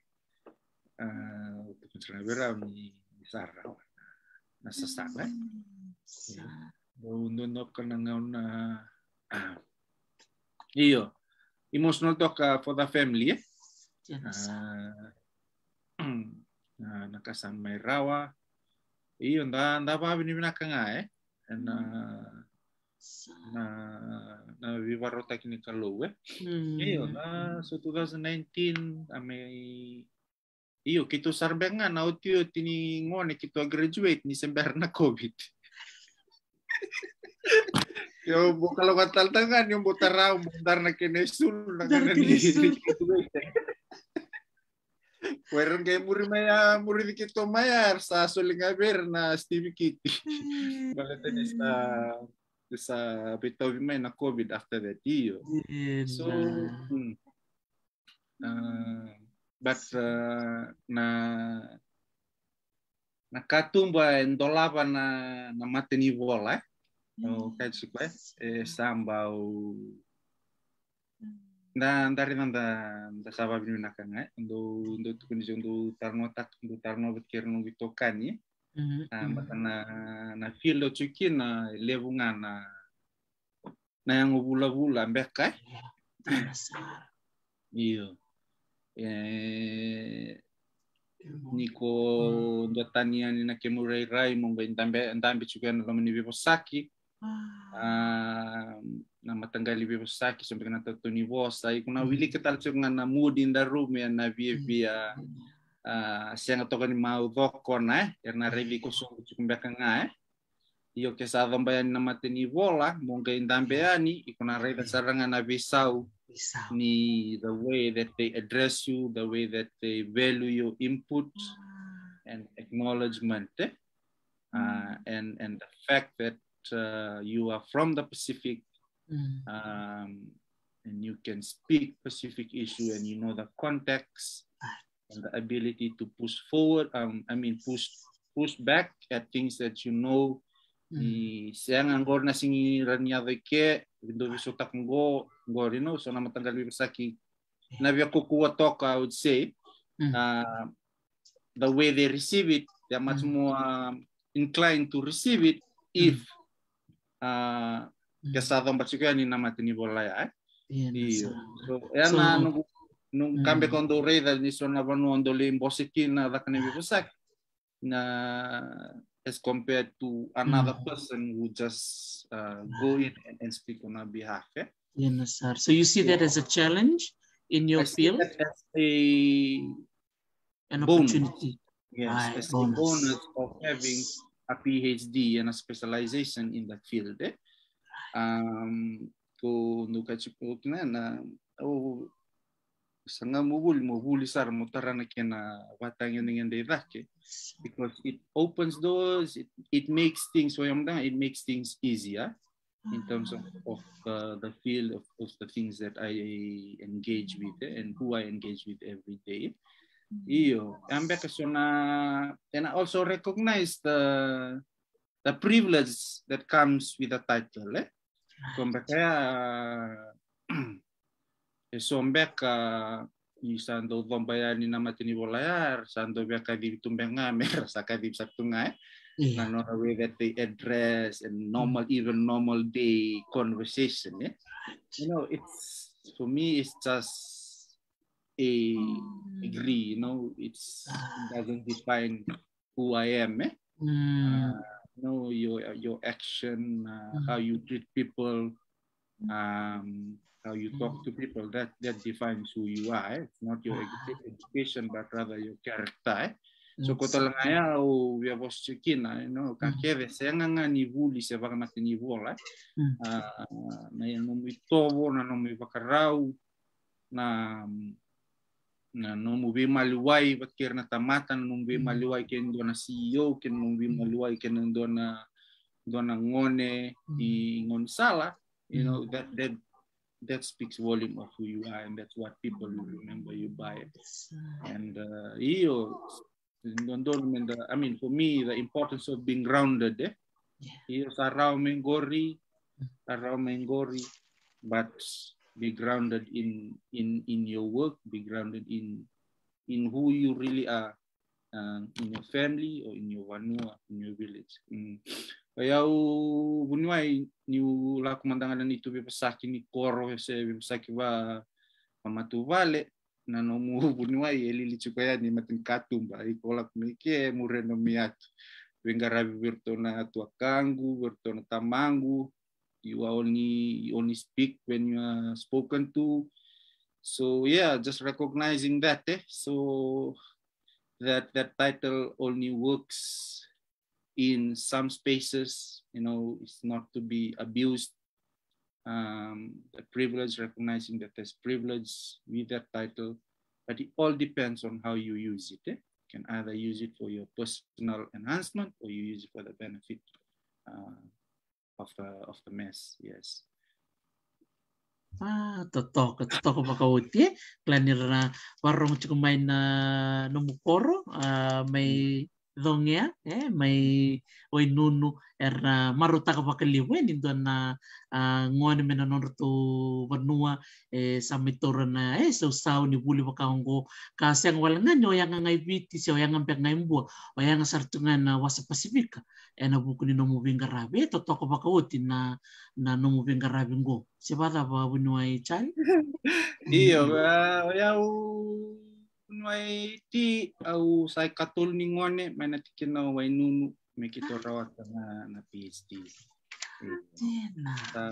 Speaker 3: ah uh, vera mi sarra na sasaba hmm, bundo no kananga una ah iyo imos no toka for the family eh ah mm, nakasamai rawa iyo nda nda ba binibina kanga eh na hmm na, na Vivaro Technical eh. Mm. Iyo na so 2019 ame iyo kito sarbenga na tini ngone, kito graduate ni sember na COVID. yo bu kalau batal tangan yo butara bentar na kene sul na kana ni Fueron que muri maya muri dikito mayar sa sulinga ver na Stevie Kitty. Hmm. Balatan ah. esta sa may na COVID after that year. Yeah, so, nah. uh, but uh, na na katumba dolaba na na matenivola eh? no mm. kaitsi kwe e samba o hmm. eh? Eh, na da da sabab nda na kanga nakanga eh? ndo ndo tukuni ndo tarno tak ndo tarno betkirno bitokani
Speaker 4: Nah,
Speaker 1: mm-hmm. maka
Speaker 3: na na filo tsuki na levunga na na yango vula vula mbeka iyo niko ndo hmm. taniani na kemurai rai mongo ndambe ndambe tsukena lomini vivo saki ah. na matanggali vivo saki sombekana tatoni vosa ikuna hmm. wili ketal tsukana mudi nda rumi na via via mm -hmm. Ah, siang atau kan mau dokon eh karena revi kusung cukup bekanga eh iyo kesa dambayan na mateni bola mongga indambeani ikuna revi sarangan abisau ni the way that they address you the way that they value your input ah. and acknowledgement eh? Uh, and and the fact that uh, you are from the Pacific mm. um, and you can speak Pacific issue and you know the context and the ability to push forward. Um, I mean, push push back at things that you know. Mm. ang siang angkor na singi rania deke do viso takunggo gorino so na matanggal saki na via kukuwa talk I would say uh, the way they receive it they are much more um, inclined to receive it hmm. if uh, ah, hmm. kesadam bachuka ni nama ya eh? Yeah, iya. so, so, so, nung mm. na bibusak na as compared to another mm. person who just uh, go in and, and, speak on our behalf eh?
Speaker 2: yeah sir so you see yeah. that as a challenge in your I field
Speaker 3: as a an opportunity yes Aye, as bonus. a bonus of having yes. a phd and a specialization in that field eh? um ko nuka chipu na oh sanga mutarana kena dengan because it opens doors it, it makes things it makes things easier in terms of, of uh, the field of, of the things that I engage with eh, and who I engage with every day. Iyo, ambek kasuna, and I also recognize the the privilege that comes with the title. Eh? sombeka i sando dombayani nama tini bolayar sando beka di tumbenga mer saka di saktunga eh. yeah. and on a way that they address a normal mm. even normal day conversation eh? you know it's for me it's just a degree you know it's it doesn't define who I am eh? Mm. Uh, you know your your action uh, mm. how you treat people um, how you talk to people. That that defines who you are. Eh? It's not your ah. education, but rather your character. Eh? So kota langaya o via vos chekina, eh, no ka mm. keve senga nga ni vuli se vaga mate ni vola. Eh? Mm. Ah, na ya no mi tovo, na no mi vakarau, na na no mu be maluai va ker er na tamata na no be mm. maluai ken do na CEO ken no be maluai ken do na do na ngone i ngon sala. You know, mm-hmm. that that that speaks volume of who you are and that's what people will remember you by. And uh, you don't remember, I mean, for me, the importance of being grounded. Eh? Yeah. Yes, around Mengori, mm-hmm. around Mengori, but be grounded in in in your work, be grounded in in who you really are, um, in your family or in your vanua, in your village. Mm. eu iya, bunyai niu la comandanga dan itu be pesaki ni koro se be pesaki ba pamatu vale na no mu bunuai eli kaya ni matin katumba i kolak meke mureno miatu bertona tua kangu bertona tamangu you are only only speak when you are spoken to so yeah just recognizing that eh? so that that title only works in some spaces, you know, it's not to be abused. Um, the privilege, recognizing that there's privilege with that title, but it all depends on how you use it. Eh? You can either use it for your personal enhancement or you use it for the benefit uh, of the of the mass.
Speaker 2: Yes. Ah, totoo totoo ka makauti eh. Klanir na warong chukumain na uh, numukoro, uh, may dongea ya, eh mai oi nunu er maruta ka pakali wen na ah, ngone mena norto vanua e eh, samitora na e eh, so sau ni buli wakaongo ka siang walanga nyo yang ngai biti sio yang ngampe ngai mbua o yang sartunga na wasa pasifika e eh, na buku ni nomu vingarabe to toko na na nomu vingarabe ngo sebada ba bunua e chai iyo
Speaker 3: ya wai ti au sai katul ni ngone mai na wai nunu me kito rawata na na PhD. Ta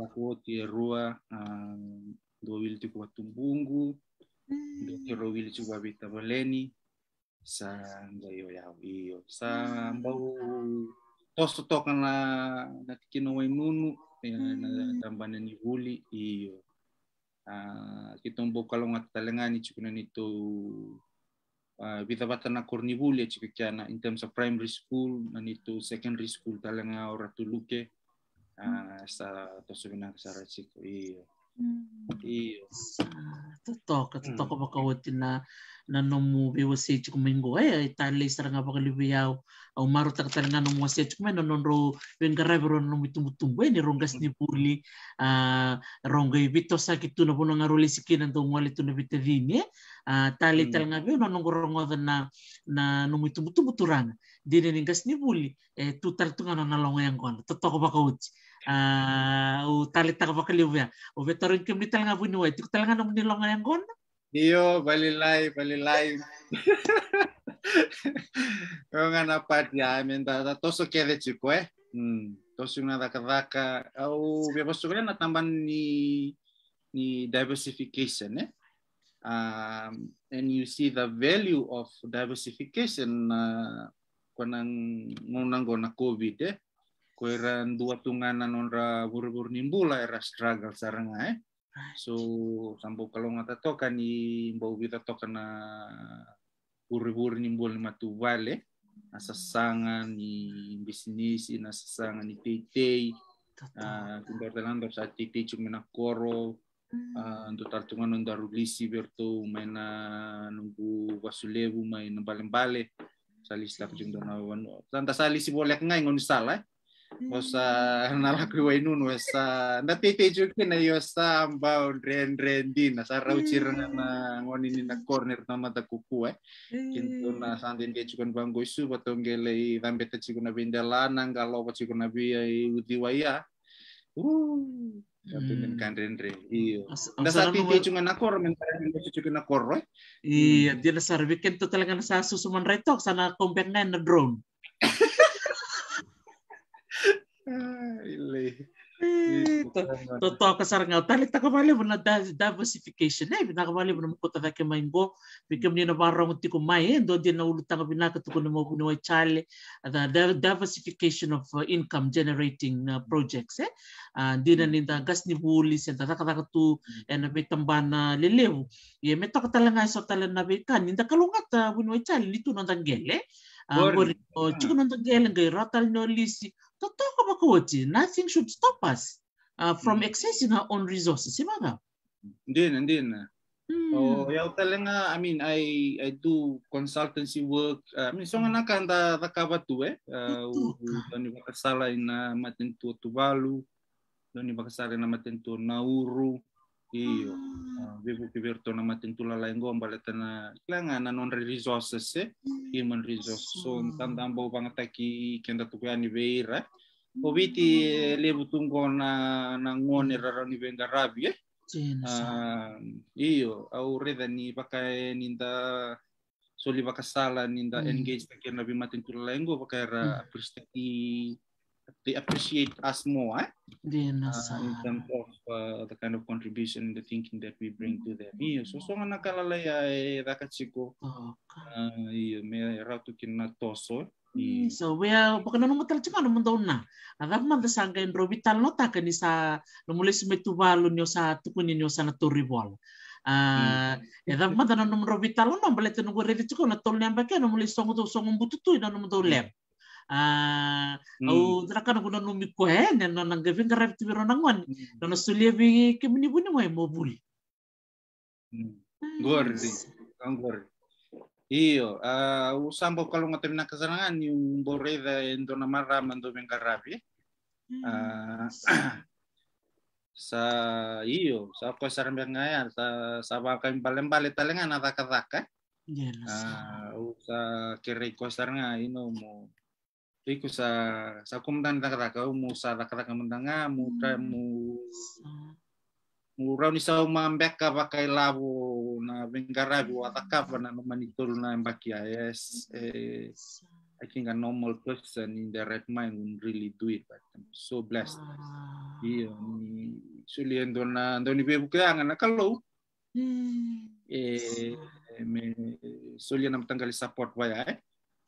Speaker 3: wako ti rua um, do wil ti kwa tumbungu do ti ro wil ti wabi tabaleni sa ngayo yao iyo sa mbau tos totokan na na tiki wai nunu e, na mm. tambanan ni huli iyo. Uh, ah, kitumbo kalonga tatalangani chukunanitu uh, ah, bata na cornivuli chikikiana in terms of primary school nanitu secondary school talanga ora tuluke uh, sa tosovina sara chiko iyo hmm. iyo
Speaker 2: totoko totoko mm. makawatina na nomu be se chiku mingo e eh, ta le sara nga baka libi au au maru tak tari nga nomu se chiku mena non ro venga rai bro nomu tumbu tumbu eh, e ni ronga sini puli ah, ronga i bito sa ki na bono nga role siki na ndo tu bita vini e eh, ah, ta le mm. tali nga beo na nongo rongo da na na nomu tumbu tumbu turanga dine ni nga sini puli e tu tu na longa yang baka uti o ah, tali taka waka liu O ve tarin kem ni tala nga vunua, ni longa yang gona,
Speaker 3: Dio balilay balilay.
Speaker 2: Yung
Speaker 3: ana patya minta to so kede eh, Hmm. To so una daka daka au bi gusto na tamban ni ni diversification eh. Um, and you see the value of diversification uh, kanang ngunang na COVID eh. Kuiran dua tunganan onra buru-buru nimbula era struggle sarang eh so sampo kalonga tatoka ni to tatoka buru-buru ni mbol ni matuvale na sasanga ni business na sasanga ni teitei kindor talandor sa teitei cumena koro ndo tartunga non darulisi berto mena nunggu wasulebu main bale-bale salis tak cung dona wanu tanta salis boleh ngai ngon salah Osa nalaku wainun osa natete juga na yosa ambao ren di na rau uchirna na ni na corner na mata kuku e kintu na ndin ke ngoi su goisu batongele i vambeta chikun na ngalo pa chikun na bia i utiwaya uh Kapten hmm. kan Iyo. Nasa titi
Speaker 2: chungan ako, ramen tayo ng Iya, dia na sarbi. Kento talaga nasa susuman retok sana na na drone. Totoo ka sarangau. Talik taka mali mo na diversification eh. Binaka mali mo na mukuta ka kemain go Bikam ni na barang uti kumai eh. Ndo di na ulutang binaka tuko na mo bunuwa chale. The diversification of uh, income generating uh, projects eh. Ah, di na ninda hmm. gas ni bulis hmm. eh. Tata ya, kata uh, tu eh na ah, bitamba na lelew. Ye metaka talaga so talan na bikan. Ninda kalungat bunuwa chale. Lito na tanggel oh, hmm. Cukup nonton gelen gay ratal no to talk about Kochi, nothing should stop us uh, from hmm. accessing our own resources. Sibaga? Indeed, indeed. Mm. Oh,
Speaker 3: yaw talaga, I mean, I I do consultancy work. Uh, I mean, so nga hmm. nakanta takaba tu eh. Uh, doni bakasala ina matentu Tuvalu, Doni bakasala ina matentu Nauru. Iyo, ah. Ah, Io avevo verto eh. mm. eh, una mattintura la ingomba klanga na non resources e human resources so son tandambo pangataki kenda tukani veira obiti lebu tungo na na ngone rarani venga rabie iyo au reda ni pakai ninda soli sala ninda mm. engage takia nabi matintura la ingomba kaira mm. prestati they appreciate us more eh? uh, in terms of uh, the kind of contribution the thinking that we bring to them ia So, na kalala ia e eh, rakatsiko oh, ah, ia me rautukina toso
Speaker 2: hmm, iya. so wea pakana no matala tsima no mandau na ada manda sanga en robital no taka ni sa no mule sime tuvalu ni osa tukuni ni osa na toribol ah ada manda no no robital no mbale tenu gore de tsiko na tolne ambake no mule songo to songo bututu na no mandau lep Ah, hmm. au trakana kuna no mikohene na nangavi ngarave tiviro nangwani hmm. nono suliavi kemini buni mwe mobuli
Speaker 3: ngori hmm. ah, ngori Iyo, uh, ah, o sambo kalau ngatim na kasarangan yung boreda endo na maraman do mengarabi.
Speaker 4: Uh,
Speaker 3: eh? sa iyo, sa ko sa ngayan sa sa baka impalembale talaga na taka taka. Eh? Yes. Uh, sa kiri ko nga ino mo Iku sa, hmm. sa Rikusa sakumtan takaraka sa takaraka mentanga muta mu murau ni sau mambeka pakai labu na bengkara bu ataka pada na mbakia yes eh, I think a normal person in their right mind would really do it but I'm so blessed ah. iya ni na endona ni be bukeanga ya, na kalau hmm. eh me suli nam tanggal support waya eh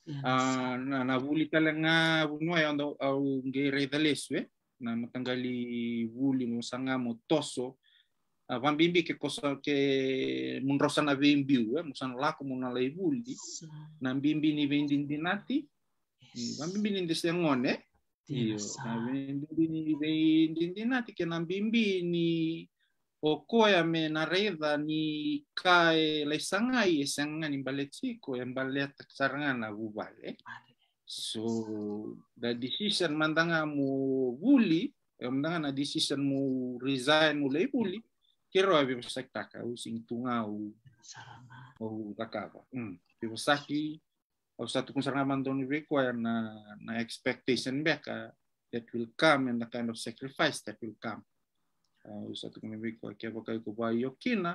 Speaker 3: yes. uh, ah, na navuli talaga vunuai onda au geireza lesu eh? na matangali vuli musanga motoso uh, ah, vambimbi ke kosa ke munrosana vembiu eh? musana lako munalai vuli na mbimbi ni vendindinati yes. vambimbi ni ndisengone eh. iyo na vendindini vendindinati ke na mbimbi ni o koe me na reza ni kae la isanga i e sanga ni mbale tiko e mbale atakasaranga na vuvale. So, the decision mandanga mo wuli, e mandanga na decision mo resign mo lai wuli, kero e bimasak taka u sing tunga u u takava. Mm. Bimasaki, au satu kusaranga mandoni require na, na expectation beka that will come and the kind of sacrifice that will come. Ah, usatukumibiko akiapakaikupayokina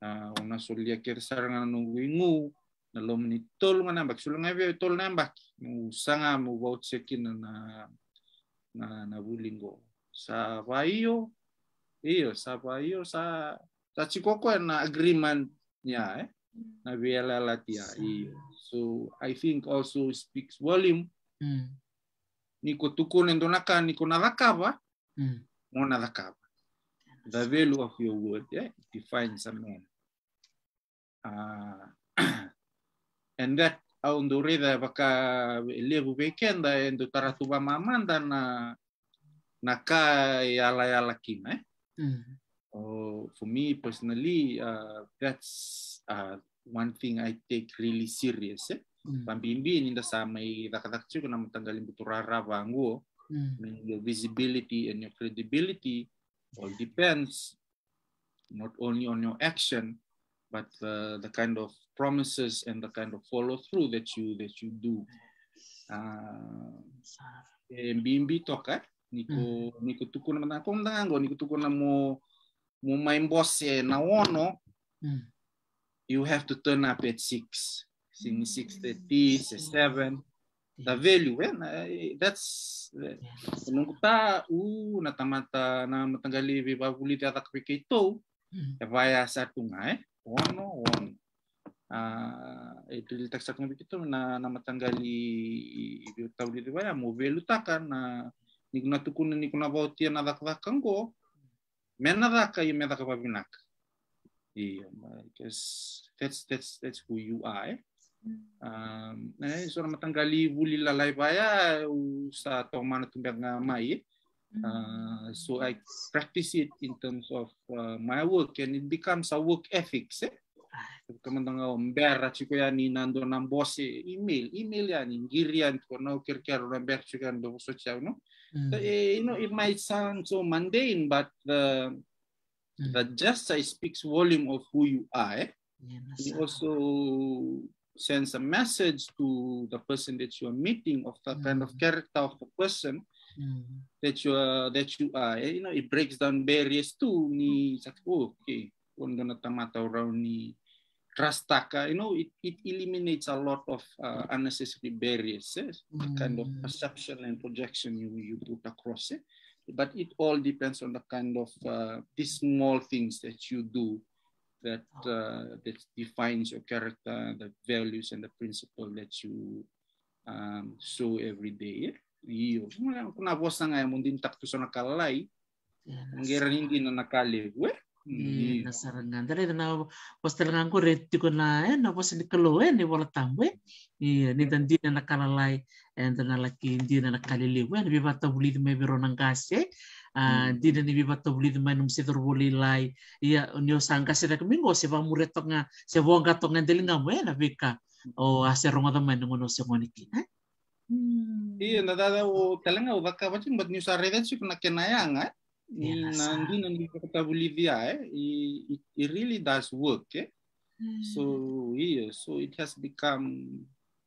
Speaker 3: ah, unasuliakir saranga nuguingu nalomni tolunga nambaki sulangavia tol nambaki usanga mubautsekina na na na bulingo sa baio iyo sa baio sa sa ko na agreement niya eh na biela latia iyo so i think also speaks volume mm. niko tukun endonaka niko nagakava mm other cup. The value of your word yeah, defines a man. Uh, and that aundurida baka liru bekenda endu taratuba mamanda na ka yala e yala e kima. Eh? Mm. Oh, for me personally, uh, that's uh, one thing I take really serious. Eh? Mm. Pambimbin inda sama i dakadak chuko na matanggalin buturara banguo. Mm. I mean, your visibility and your credibility all depends not only on your action, but uh, the kind of promises and the kind of follow through that you that you do. Uh, ah. eh, BNB talk eh? Niko mm. niko tukun na kong dango, niko tukun na mo mo main boss eh na wono. Mm. You have to turn up at six. Sing six thirty, seven. da value eh that's nung ta u natamata na matanggali bi babuli ta tak pike to vaya satu ngai one one ah itu di tak sakna begitu na na matanggali bi e, e tauli di vaya mo velu na ni kuna tukun ni kuna bauti na dak mena daka i mena daka babinak iya because that's that's that's who you are eh? Ehm, na uh, sura matanggali wuli lalai paya sa tomana tumbanga mai uh, so i practice it in terms of uh, my work and it becomes a work ethics eh? teman tanga umber chiko ya ni nando nam boss e, email email ya ni girian ya ko no ker ker umber chiko kan, ndo so chao no so, hmm. eh, you know it might sound so mundane but uh, hmm. the the just I speaks volume of who you are eh? yeah, ya, it also sends a message to the person that you are meeting of the mm. kind of mm. character of the person mm. that you are that you are you know it breaks down barriers too ni sabi oh, okay kung gonna tamataw raw ni Rastaka, you know, it, it eliminates a lot of uh, unnecessary barriers, eh? mm. kind of mm. perception and projection you, you put across it. Eh? But it all depends on the kind of uh, these small things that you do that uh, that defines your character, the values and the principle that you um, show every day. Iyo, kung nabos na nga yung din takto sa nakalay, ang gera hindi na nakaliw.
Speaker 2: Mm, nasarangan. Dali na was talagang ko ready ko na eh, eh na ni kaloe ni wala tamwe. Iya, ni dan na nakalalay and na laki di na nakaliliw. Ni buli bulid may biro ng kasi. Eh. Ah, hmm. dina ni biba to buli duma num se dorbo lilai unio iya, sangka se tak mingo se va mure tonga se vonga tonga delinga na bika o hmm. ase ah, ronga duma nungo se moniki eh
Speaker 3: hmm. Iya, dada o talanga o baka bacin bat nyusa redan sih kena kenayang eh?
Speaker 4: na Nanti
Speaker 3: nanti kita Bolivia eh, it, it really does work eh. So yeah, so it has become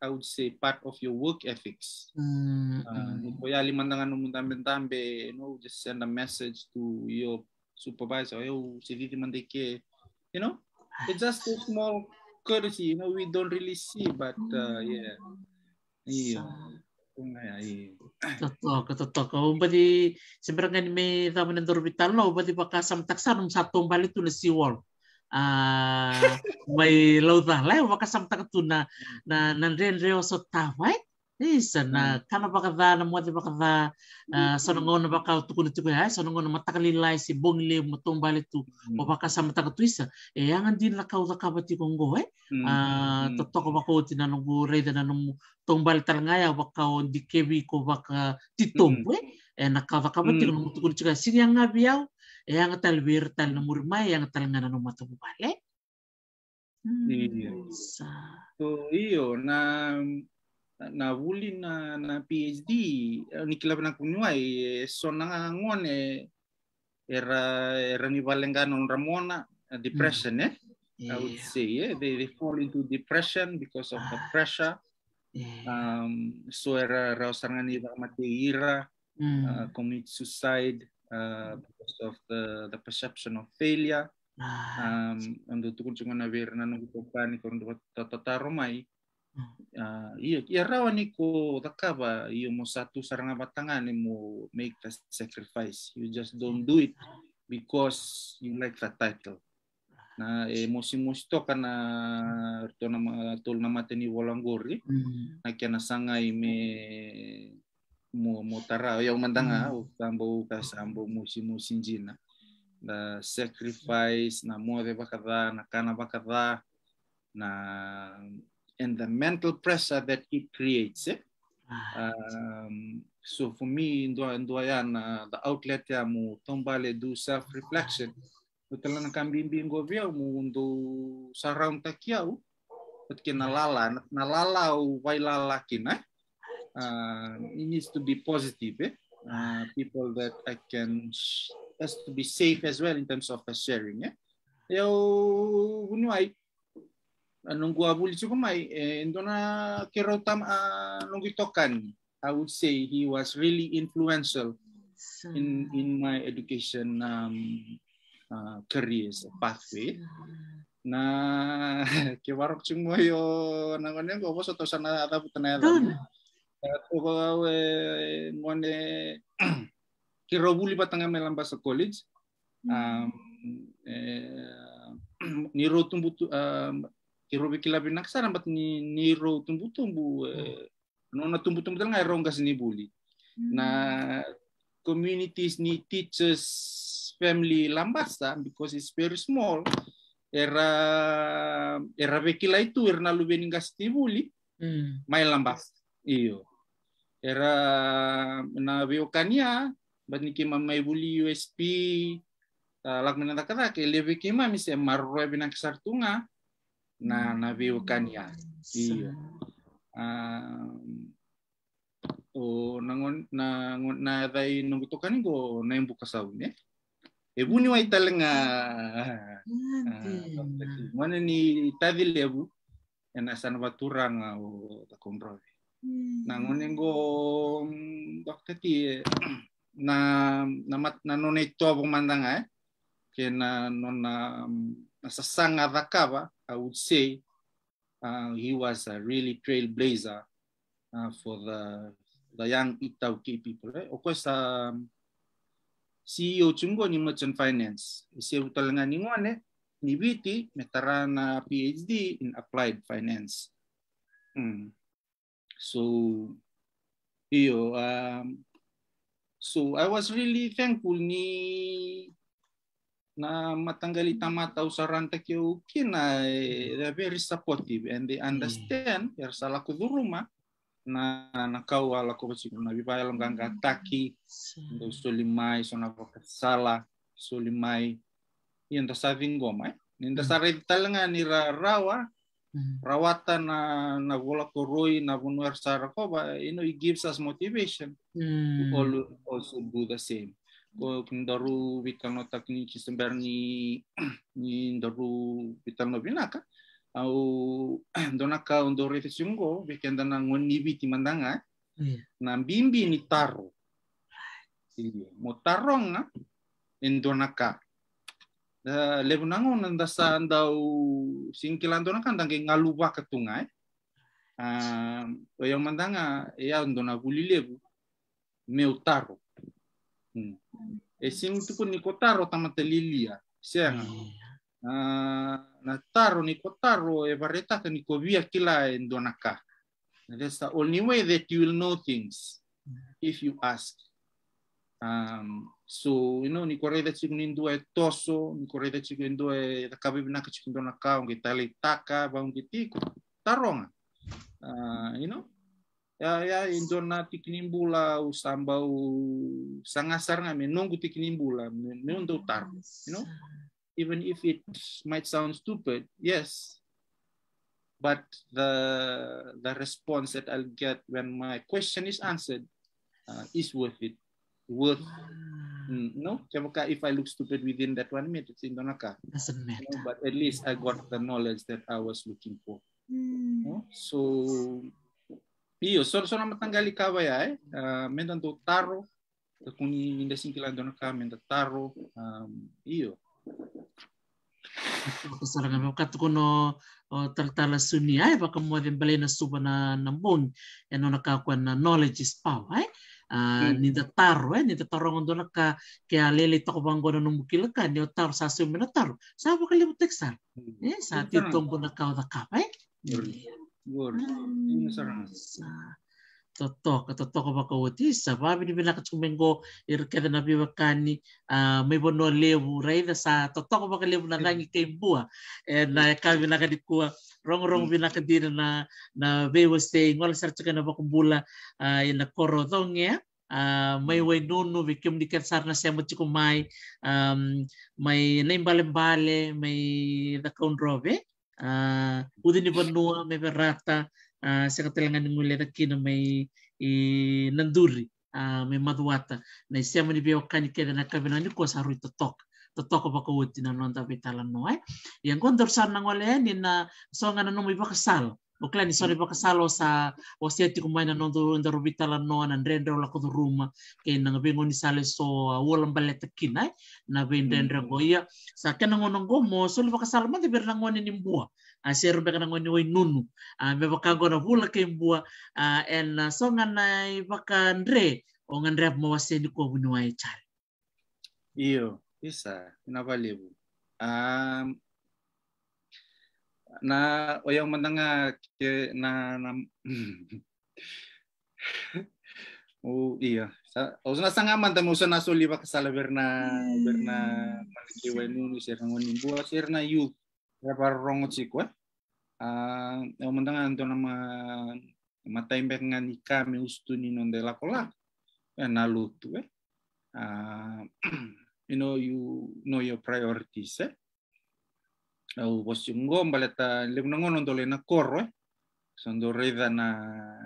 Speaker 3: I would say part of your work ethics. Mm. Uh, ah, kaya hmm. limandangan mo tambe you know, just send a message to your supervisor, yo, si Titi mandike, you know, it's just a small courtesy, you know, we don't really see, but uh, yeah.
Speaker 2: Iya. iya. Totoo, iya. totoo. Kau berarti sebenarnya ni me tamu nentur vital lo, berarti pakai sam taksan um satu balik tulis si wall mai may ta le wa ka sam ta tu na na na ren so isa na kana ba ka na mo te ba ka da so no ngona tu tu so no ngona lai si bong le mo tom bale tu o ba ka sam ta tu isa e yang din la ka u ka ba ti kongo to to ko ti na no re da na no tom bale tal nga ya on di kebi ko e na ka ba ti tu tu si yang nga yang tal wir tal nomor ma yang tal ngana no matamu bale
Speaker 3: iya. hmm. iyo sa iyo na na wuli na na PhD eh, nikilap eh, na kunyuai so nangangon eh era era ni valengano ramona eh, depression hmm. eh I would iya. say. Yeah, they, they fall into depression because of the ah. pressure. Yeah. Um, so era rausarngan iba mati ira, hmm. commit suicide. Uh, hmm. because of the, the perception of failure. Ah, um, untuk kunjungan averna nung kopani kon tata romai uh, iya iya ni ko takaba iyo mo satu sarang batangan mo make the sacrifice you just don't iya. do it because you like the title na emosi mo to kana ah, hmm. to na tol na mate ni walang
Speaker 4: hmm.
Speaker 3: na kena sangai me mutarao yang mantanga hmm. ah, utambo ukasambo musi jina na sacrifice na mode bakada na kana bakada na and the mental pressure that it creates eh? Ah, ah, um, so for me ndo ndua yana the outlet ya mu tombale do self reflection utala na kambimbingo vya mu ndo sarang takiau patke na lala na lala u eh? Uh, it needs to be positive. Eh? Uh, people that I can has to be safe as well in terms of sharing. Eh? yo, não aí anong uh, guabuli siya kumay, eh, ito na kirotam uh, nung itokan. I would say he was really influential in in my education um, uh, careers pathway. Na kewarok sing mo yo nang ano ko sa to sana ata putanay. Ya, Kung eh, eh, ngone kirobuli patanga melam basa hmm. eh, college um niro tumbu kirobi kilabi naksara bat ni niro tumbu nona tumbu tumbu tanga rongga buli hmm. na communities ni teachers family lambasa because it's very small era era bekila itu era nalu beningas tibuli mm. lambas iyo era ah, na hmm. beokania bani kima may buli USP lak menata kata ke lebe kima misi marroi bina sartunga na na beokania iya ah, o oh, nangon na na dai nunggu tukani go na buka saun ya Ebu ni wai talenga. Ah, mana ni tadi lebu. Ya, yang asan baturang o oh, takombrove. nangunengo hmm. doktati na namat nanonito abong mandanga eh que na nona um, nasasanga vakava I would say uh, he was a really trailblazer uh, for the the young Itauki people eh? o course um, CEO chungo ni merchant finance isi e utalangan ni ngone eh? ni BT metara na PhD in applied finance mm. So, iyo, um, so I was really thankful ni na matanggali tamataw mm. sa rantakyo kina they're very supportive and they understand mm. sala ko duruma na nakawala ko kasi na bibaya lang ganga mm. taki so sulimai so na sala sulimai yanda sa vingoma ninda sa red talaga ni rawa Hmm. Rawatan na ko Roy na bunuer sarakoba, you know, it gives us motivation
Speaker 4: mm. to
Speaker 3: hmm. also do the same. daru bitang no takni kisember ni ni daru bitang no binaka. Au donaka ondo refesiongo vikenda na ngoni biti mandanga. Na bimbi ni taro. Mo tarong na endonaka sa anda sandau tona kan tangke ngaluwa ke tungai ah yang mandanga ya ndona bulilebu meu taro hmm. hmm. esing eh, tu pun nikotaro tamate lilia ya, Siang. ah iya. eh, na taro nikotaro e vareta ke nikovia kila ndona ka nah, that's the only way that you will know things hmm. if you ask Um, so, you know, ni da chikun e toso, ni da chikun indua e takabi binaka chikun dona ka, ungi tali taka, ba ungi tiku, taronga. Uh, ah, you know, ya ya na tikinimbula u samba u sangasar nga me nongu tikinimbula me tar you know even if it might sound stupid yes but the the response that I'll get when my question is answered uh, is worth it worth Mm, no, Chamoka, if I look stupid within that one minute, it's Indonaka.
Speaker 4: Doesn't matter. No,
Speaker 3: but at least I got the knowledge that I was looking for.
Speaker 4: Mm. No?
Speaker 3: So, iyo, so so naman tanggali kawa ya, eh. Uh, ah, mentan to taro, kung hindi singkila Indonaka, mentan taro, um, iyo.
Speaker 2: Sarang naman katuko no tartala suni ay eh? baka mo din balay na suba na nambon ano eh, nakakuan na knowledge is power eh Uh, hmm. nidataro eh nidatarong ando naka kaya lelit ako bang gono nung mukilaka ni otar sa sumi na taro sa ako kalimut teksar hmm. eh sa titong gono ka da kap eh
Speaker 4: Good. Good. Sa
Speaker 2: toto ka toto ka baka sa wa bini bina ka tsumengo ir ka na bi wakani ah, me bono lebu raida sa toto ka baka lebu na rangi hmm. ke bua ah? eh, na hmm. ka bina ka dikua rong rong hmm. bina ka na na be was say ngol sar tsaka na baka bula ah, na koro donge ya? may way nunu vikim di sar na semo tsiko mai may na imbale may the count robe Uh, udini vanua me verata sakatelanga ningulera kina may e nanduri may maduata na isiama ni beo kani keda na kavena ni ko saru totoka totoka baka uti na nonda betala no ai yang gondor sar na ngole ni na songa na nomi baka sal o klani sore o sa o sia ti kumai na nondo nda robitala no na ruma ke na ngabe ngoni sale so wala mbaleta kinai na be ndrendra goia sa ngono ngomo so baka sal ma de berna ni a ser kana ngoni oi nunu a ah, me baka gona hula ke mbua a ah, en na songa na baka ndre o ngandre mo ni kua bunu wai chare
Speaker 3: iyo isa bu, um na oyang mananga ke na na oh iya o sana sanga man tamo sa nasuli ba kasala berna berna hmm. manikiwa nunu sir ngon bua sir na youth rongot sikwa e eh, o mandanga antona ma mataimbenga ni kame ustuni non de la kola ya. na lutu e you know you know your priorities eh au wasungo mbaleta lemnango non dole na korro eh ya. sando reda na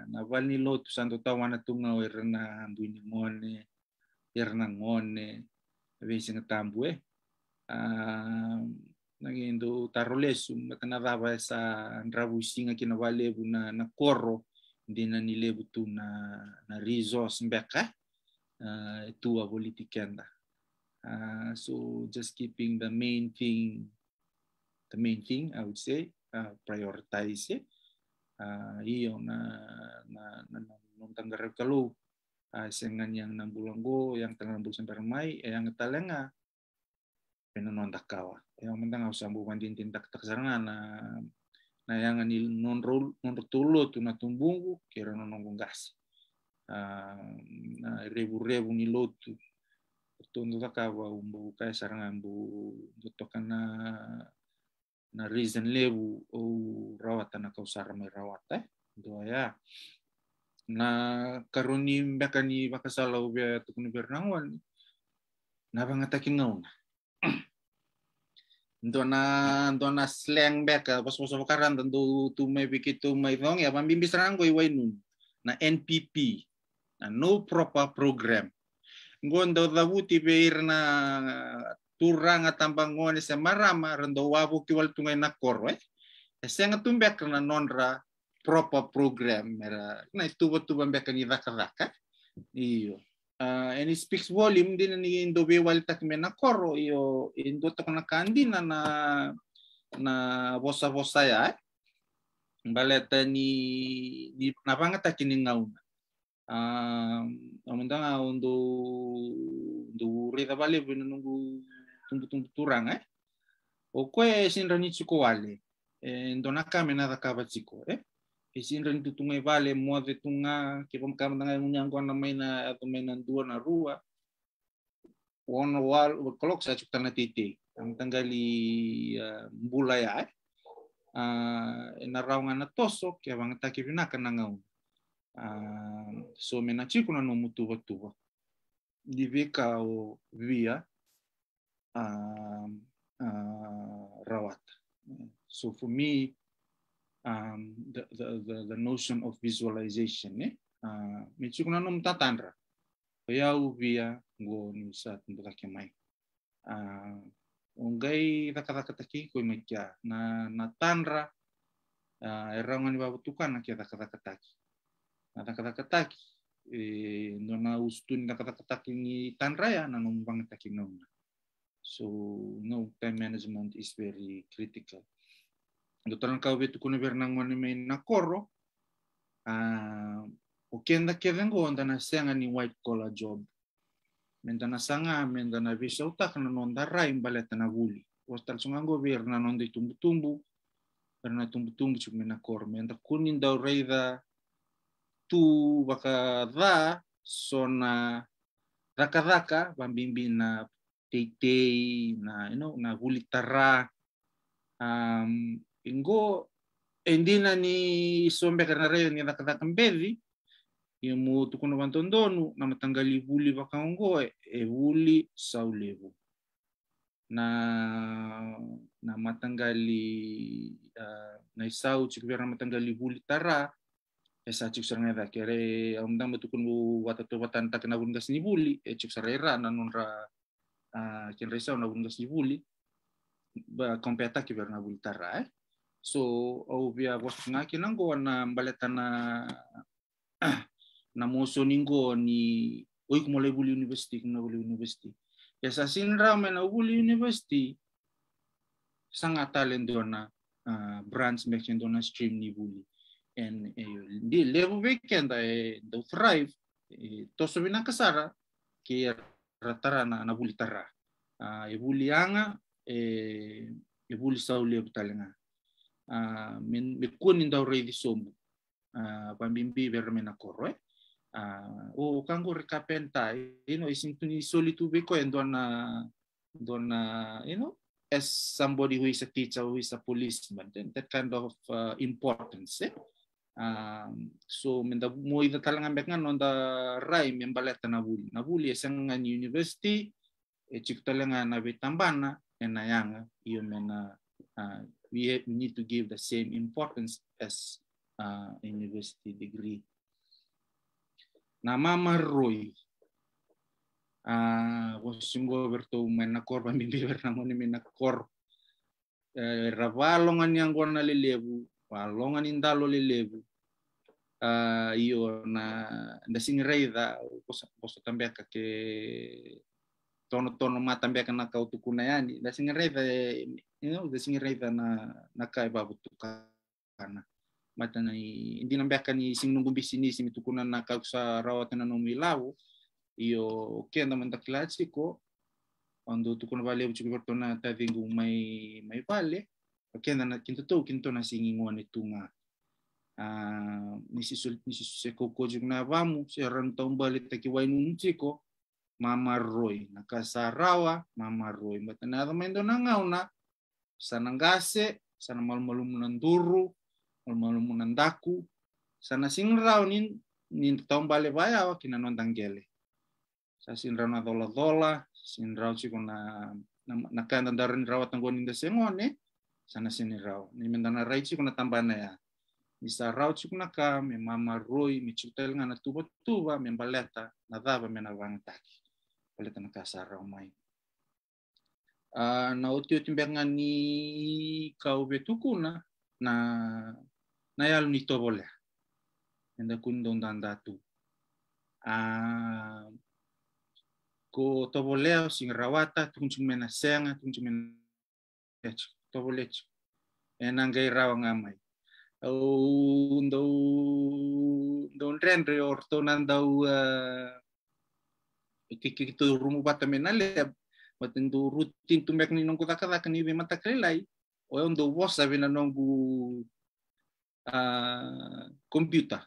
Speaker 3: na valni lotu sando tawana tunga wer na anduini ngone er na ngone vesi ngatambu ya. eh do tarrolesu matanavava essa ravuisinga que na valevo na na corro de na nilevo tu na na rizos mbeka uh, ah, tu a politikenda uh, ah, so just keeping the main thing the main thing i would say uh, prioritize uh, iyo na na na, na nontanggaraw kalu uh, sengan yang nambulanggo yang eh, tanambul bulsan permai yang talenga non takawa yang mentang au sambu mandin tindak sarana na na yang ani non rul non rutulu tu na tumbungu kira non ngongas ah, na rebu rebu ni lotu tundo takawa umbu kai sarana umbu dotokana na reason lebu o rawata na sarana me rawata eh? ya na karuni mbakani bakasalau be tukuni bernangwan na bangatakin ngauna Dona dona slang beka pas pas karan tentu tu me begitu me dong ya pam bimbi serang koi wai nun na NPP na no proper program ngon do dawu ti beir na turang atambang ngon se marama rendo wabu ki wal tungai na korwe sen tumbek na nonra proper program mera na itu betu bambek ni vaka vaka iyo uh, and it speaks volume din ni indo bewal takme na koro oh, iyo indo to na kandi na na na vosa vosa ya eh. baleta ni ni napanga takini ngauna um ah, amanda nga undo undo bale tumbu tumbu turang eh o kwe sinrani chiko wale eh ndonaka menada kaba chiko eh isin rin tutunga vale mo de tunga ke pom kam tanga unyang na namai na to mai na dua na rua won wal kolok sa chuk ya, ah, ya, ah, na titi ang tanggali bulay ay na raunga na toso ke bang ta ke bina kana ngau so mena chiku na no mutuwa tuwa divika o via ah, rawat so for me um, the, the, the, the notion of visualization. Eh? Uh, Michikuna no mtatanra. Oya ubia go nusat mbutake mai. Uh, ongai rakarakataki ko imekia na natanra uh, errangani babutukana kia rakarakataki. Na rakarakataki eh, nona ustun rakarakataki ni tanraya na nombang taki nona. So no time management is very critical. Dotoran kau betu kuna bernang wana me na korro. Uh, ah, o kenda kevengo onda na senga ni white collar job. Menta na sanga, menta na visa utak na nonda rai baleta na guli, Wastal sungan gober na nonda tumbu-tumbu. Berna tumbu-tumbu cuk me na korro. Menta kunin dau rei da tu baka da sona raka-raka bambimbi na teitei, na you know, na guli tara. Um, linggo, e hindi na ni Sombe Carnareo ni Nakatambedi, e mutu kuno vantondonu na matangali vuli vakaongoe e eh, vuli eh, saulevu na na matangali uh, ah, na isau chik na matangali vuli tara e sa chik saranga da kere amdang mutu kuno watato watan tak na bungas ni vuli e chik sarera na nonra uh, ah, ken resau na bungas ni buli ba kompeta ki vera na vuli tara eh so au via vos ngaki nango na mbaleta na na moso ningo ni oi kuma le buli university na buli university ya sa sinra me na buli university sanga talent dona uh, branch me dona stream ni buli and eh, di level weekend eh, e do thrive eh, to so bina kasara ke ratara na na buli tara ah, e buli anga e buli saule talenga Ah, min bikun in dawre di somu ah, pambimbi mena korwe o ah, kango recapenta ino isin tuni soli tu beko endo dona ino you know as somebody who is a teacher who is a policeman then that kind of uh, importance eh? um, so menda mo ida talanga mekan on the rai membaleta na buli na buli esanga university e ngan na betambana enayanga eh? iyo mena uh, we, we need to give the same importance as uh, university degree. Nama Marroy. gue bertu menakor bernama namun menakor. Eh, Ravalongan yang gua lebu, walongan indalo lebu. Uh, iyo na dasing da, kosa kosa ke tono tono matambiaka kana ka utukuna yani dasingereva you know dasingereva na na ka iba butukana mata na hindi nambiaka ni sing nungumbisi ni sing tukuna na ka sa rawatan na numilaw iyo kenda man dakilatsi ko ando tukuna vale buchi ko na tavingu mai mai vale kenda na kinto to kinto na singingon itunga Uh, nisi nisi se kokojuk na vamu se ran tombali taki wainu nchiko mamaroy nakasarawa mamaroy matanadamento nangauna na, sana sana ngase, malmalumunan duru malmalumunan daku sana singrau nin nin taun bale baya wa kina non tanggele sa na dola dola si kuna, na nakanda darin rawat tanggo nin sana sinirau ni mendana rai siko na tambana ya misarau tsukunaka me mamaroi chutel nga ngana tuba tuba me baleta, na daba me na palitan ka sa romay. Oh uh, ah, na utio nga ni kaubetukuna na na nayal ni tobolea. Nanda kundong dandatu. Uh, ko tobolea sing rawata tung sing mena senga tung sing mena tobolech. Enangay rawang amay. Undau undau ren reorto nandau uh, ikiki tu rumu batamenale maten tu rutin tu mek ni nongku takada kani be mata kelai o ondo was ave na nongu a computer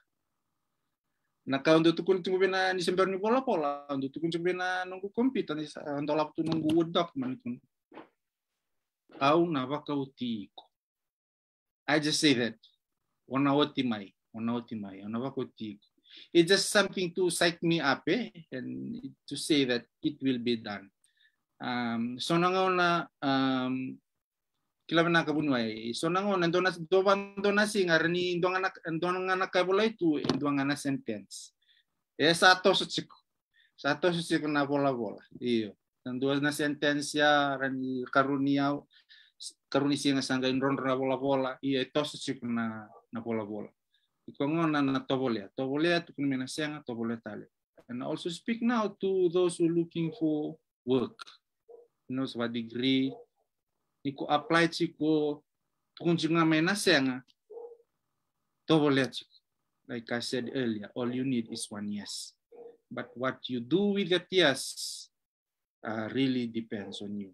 Speaker 3: na ka ondo tu kuntu bena ni sember ni pola pola ondo tu kuntu bena nongku computer ni ondo lap tu nonggu wodak manikun au na baka utiko i just say that ona otimai ona otimai ona baka utiko It's just something to psych me up eh, and to say that it will be done. Um, so nangaw na um, kilaban na kabunway. So nangaw nando na doon do na si ngaran ni do nga do nga nakabulay tu eh, do nga na sentence. E sa ato sa chiko. Sa ato sa na bola bola. Iyo. Doon na ya, ran karuniaw karuni siya nga sanggay ron na bola bola. Iyo ito sa chiko na na bola bola. Ikongona na tobolea. Tobolea to tobolea toboletale. And also speak now to those who are looking for work. Knows sebuah degree. Iko apply chiko kunjunga menasianga. Tobolea chiko. Like I said earlier, all you need is one yes. But what you do with that yes uh, really depends on you.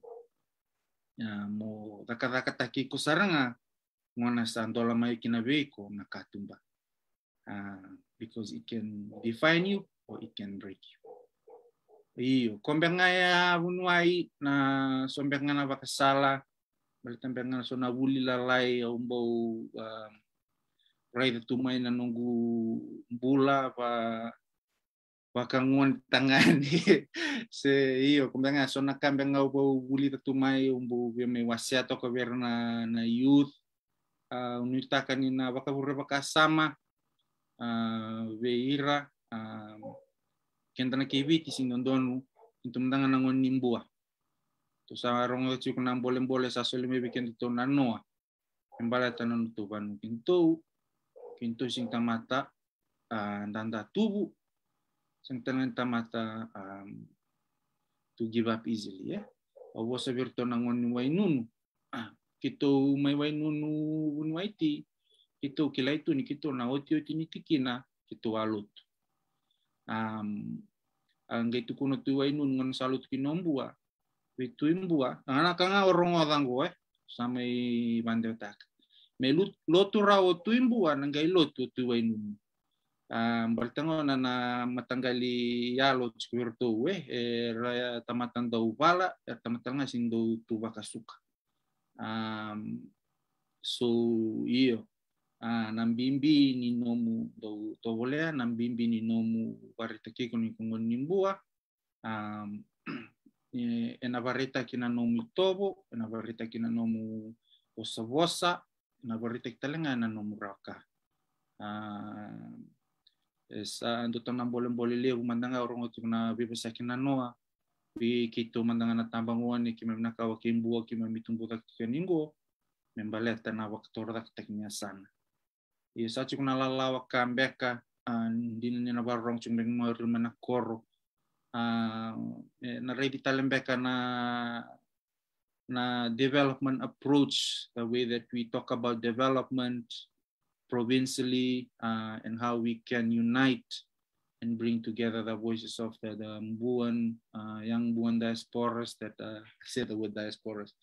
Speaker 3: Uh, mo daka-daka taki ko saranga ngona sa andola mai kina veiko na katumba. Ah, because it can define you or it can break you. Iyo, kompeng ngaya bunwai na sompeng ngana bakasala, bertempeng ngana sona buli lalai ya umbau um, rai tumai na nunggu bula pa wakangon tangan se iyo kompeng ngana sona kambeng ngau bau buli tatumai umbau me wasiato ko na youth uh, ah, kanina ina bakasama veira ah, ah, kentana kebi kisi dondonu intum tanga nangon nimbua to sa rongo chu kuna bole bole sa sole me bikin to nanoa embala ya tanon to ban kinto kinto sing tamata ah, danda tubu sing tanan tamata to give up easily ya. Eh? awo sa virto nangon ni wainunu kito may wainunu unwaiti kita ukila itu ni kita na oti oti ni na kita walut um angga itu kuno tuwa inun ngon salut kinombua itu imbua ana kanga orang orang gue eh, sama bandel tak melut lotu rawo tu imbua i lotu tuwa inun um Bertengok nana matanggali yalo tskurto we eh, er tamatan tau pala er tamatanga sindo tuwa kasuka um so iyo nambimbi ni nomu do to nambimbi ni nomu warritaki kiko ni kongo ni mbua, ena na kina nomu tobo ena na kina nomu osavosa e ena varreta ki talenga nomu raka Esa esa do tona mbole leo mandanga orang ki na bebesa sa kina noa pi kito mandanga na tambanguan kima memna kawa ki mbua ki mamitumbuka ki membaleta na waktor ki teknya sana i sachi kuna lalawa ka mbeka ah, ndina nina warrong chung deng mo rima na koro ah, eh, na ready talembeka na na development approach the way that we talk about development provincially uh, and how we can unite and bring together the voices of the, the Mbuan, uh, young Mbuan diasporas that uh, I say the word diasporas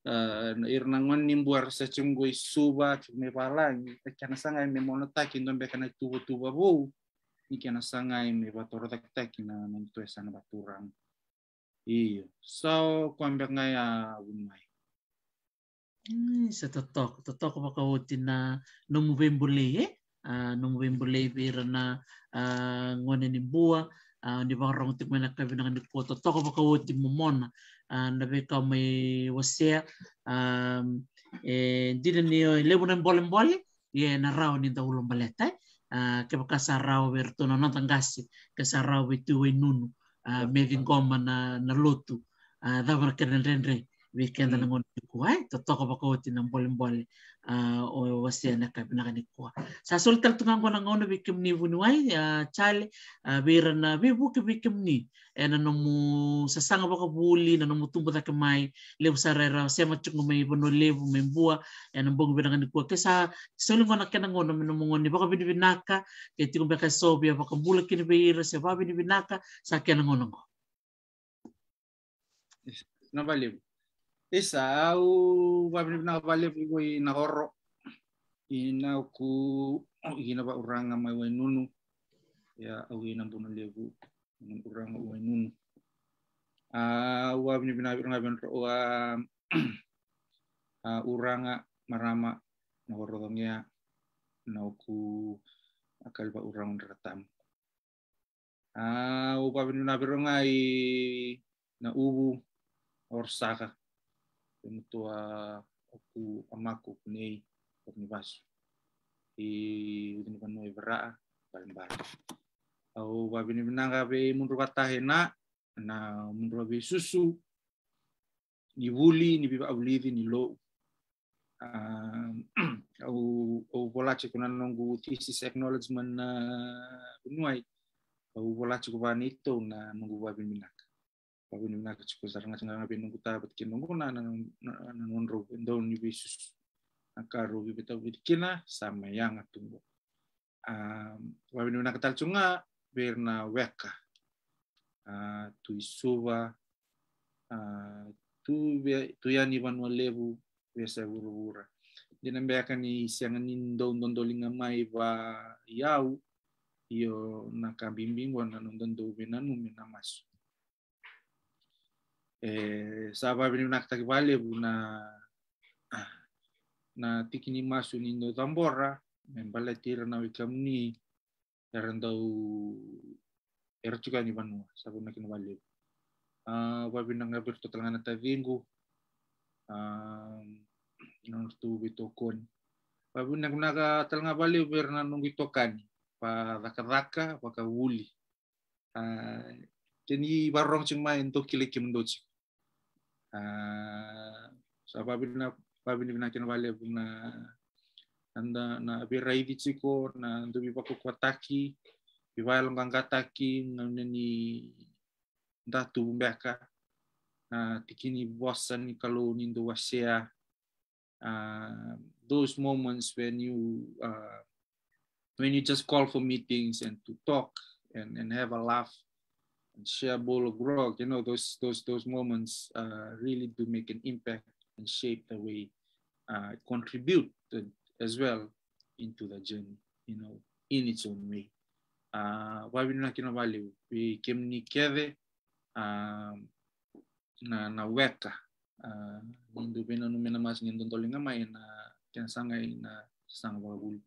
Speaker 3: Eh, irnangon nimbuar sechungui suba chukme bala kana sangai me monota kindo be kana tubo tuba bu ni kana sangai me bator tak tak na mentu iyo so
Speaker 2: kwambe ngai a ya unmai sa totok totok baka utin na numuwembule eh ah, numuwembule bira na ah, ngone nimbua Ah, di barong tik mena ka binang di kota to ko na be ka mai wasia ah, e eh, dile ni o eh, le bunan bolen bole ye na rao ni da ulon eh. ah, ke ka sa rao berto na nata ngasi ke sa rao be tu nunu me goma na na lotu da bar ken ren ren weekend na hmm. ngon ku to to na uh, o wasi nakab nakanikuwa sa soltar tungan ko nang ono bikim ni bunway uh, ah, chale uh, ah, bira na bibu ki bikim ni e eh, na nomu sa sanga baka buli na nomu tumbo ta kamai lebu sarera sema chungu mai bono lebu membua e na bongo bina kanikuwa ke sa solin ko nakena ngono menomu ngoni baka bini binaka ke tikum baka sobia baka bula kini beira se ba binaka sa kena ngono ngo
Speaker 3: Não valeu. Esa au wabni na vale pigo i na horro ina ku i na ba uranga mai wai nunu ya au i na bunu lebu uranga wai nunu a wabni bina uranga ben ro a uranga marama na horro dongia na ku akal ba urang ratam a wabni na i na ubu orsaka tua aku amaku nei ornivasu i udinivan e noi vera balimbar au babini binanga be munru katahena na munru be susu ni buli ni biba ulivi ni lo au au volace kuna nongu thesis acknowledgement na binuai au volace kuvani to na nongu babi binanga pagun yung nakas ko sarang asin na pinung kuta bet kinung kuna na nun ro indo ni bisus aka ro bi kina sama yang atung um wa binu na katal chunga berna weka uh, tu isuba uh, tu be tu yani ban walebu di nambe akan ni siang ni ndo ndo ndo linga mai ba yau yo nakabimbing wa nanundo ndo benanu えー、サーバイブになくたけばれぶな、na tikini masu nindo tambora, membala tira na wikam ni, yarandau ercuka ni banua, sabu na kinwale. Uh, wabi na ngabir to talanga na tavingu, uh, non tu bitokon. Wabi na kunaga talanga bale ber na nungi tokani, pa daka-daka, pa kawuli. Uh, teni barong cing to kilikim docik apabila ah, wale na anda na birai di chiko na ndu bi paku kwataki bi wa longa ngataki na ni datu bumbeka na ah, tikini bosan ni kalu ni ndu wasia those ah, moments when you uh, when you just call for meetings and to talk and, and have a laugh share a bowl of grog, you know, those those those moments uh, really do make an impact and shape the way uh, contribute to, as well into the journey, you know, in its own way. Uh, why we Wabinona kina wale wikemnikeve na na weka uh, nindu bena numena mas ngendu tolinga may na kensanga ina sang wagul.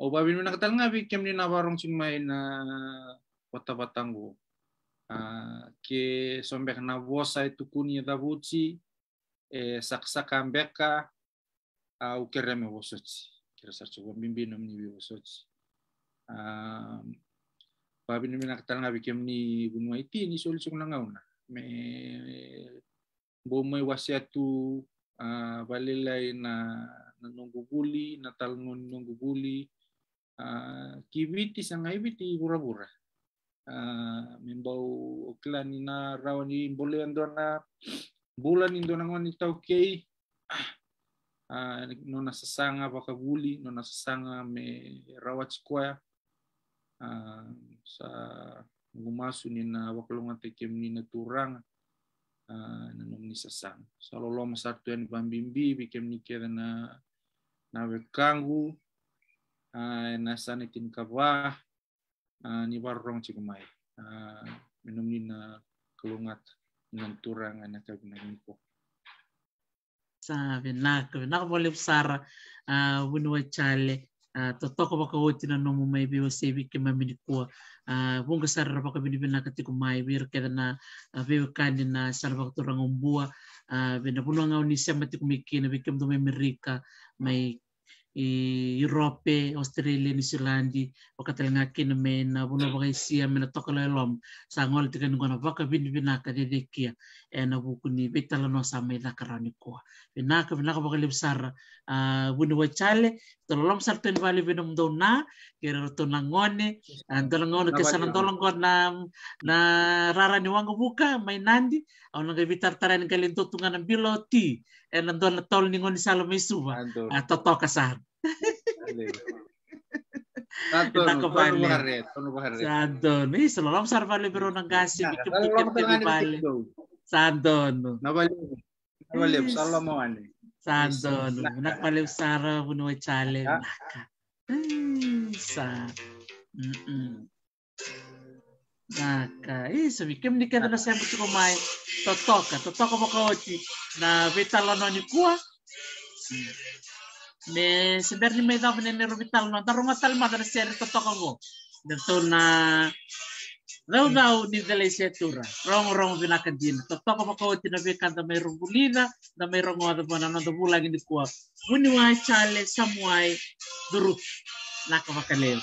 Speaker 3: O mo na wabinona we came na warong sin may na watabatango ke sombek na vosa e tukuni da vuci e saksaka mbeka a ukereme vosoci kira sarcho bimbi no mni vosoci a babi ni minak tanga bikem ni gunwa iti ni soli sung na me bomai wasiatu a balelai na na nunggu buli na talngon nunggu buli a kibiti sangai biti bura-bura Ah, min bau oklan ina rawan i bole andona bulan indona ngoni tau kei ah, ah, no baka guli no nasasanga me rawat square sa gumasu ni na wakalunga tekem ni na turang nanom ni sasang sa lolo masartu ni bambimbi bikem ni keda na na wekangu na sanitin kabah Ah, niwarrong chigmay ah, minumni na kalungat ng turang anak ng
Speaker 2: ko. sa na, kabi nakabalip sara winuwa chale totoko baka uti na nomu may biwa sebi kema minikua bunga sara baka binibina katiku may bir kada na biwa kandi na sara baka turang umbua ah, bina pulungan ngau ni siya matiku mikina bikim do may merika may Europe, Australia, New Zealand, o katelanga kina me na buna me na toka lai lom, sa ngol tika nungo na waka bini vinaka de dekia, e na buku ni vetala no sa me laka rani kua. Vinaka, tolong certain vali venom dona kira to nangone antol ngone ke iya. sana tolong ko na na rara ni wango buka mai nandi au nang bitar taran kali to tunga na biloti en antol tol ni ngone salo mai suva ato to kasar Tanto, vale. Sandono, sar vale pero nang bikin bikin vale. Ano, sa andon. Nakpaliw sara bunuhay challenge. Naka. Hmm, sa. mm Naka. Eh, sabi, kaya ni kada na siyempre si kumay. Totoka. Totoka mo kaochi. Na vital ano ni kuha. Me seber ni may dapat ni meron vital no. Darong matal madara siyempre totoka ko. Dito na não dá o nível de tura. Rong rong vina kadina. Tak tak apa kau tina da mai rongulina, da mai rongo da bana na da bulangi ni kuak. chale samuai durut. Naka vakaleu.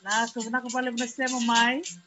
Speaker 2: Na, na compalha, mas temos mais.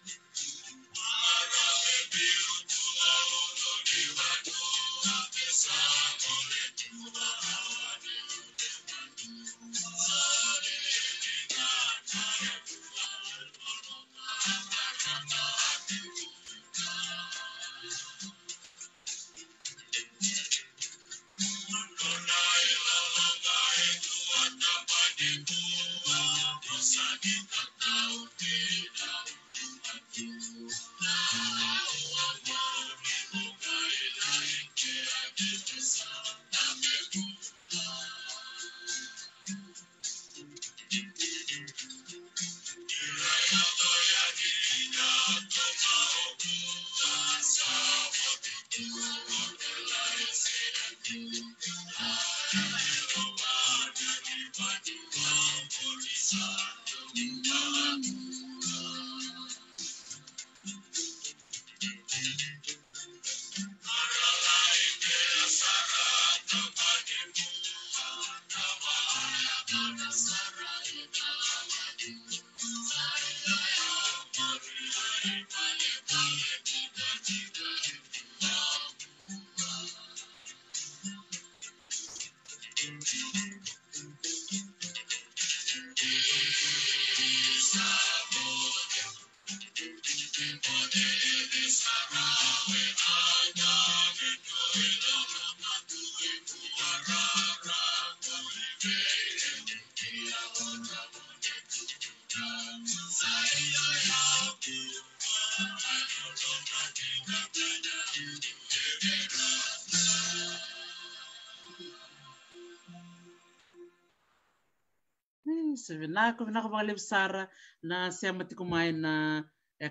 Speaker 2: vinaka vakalevi sara na sema tiko mai na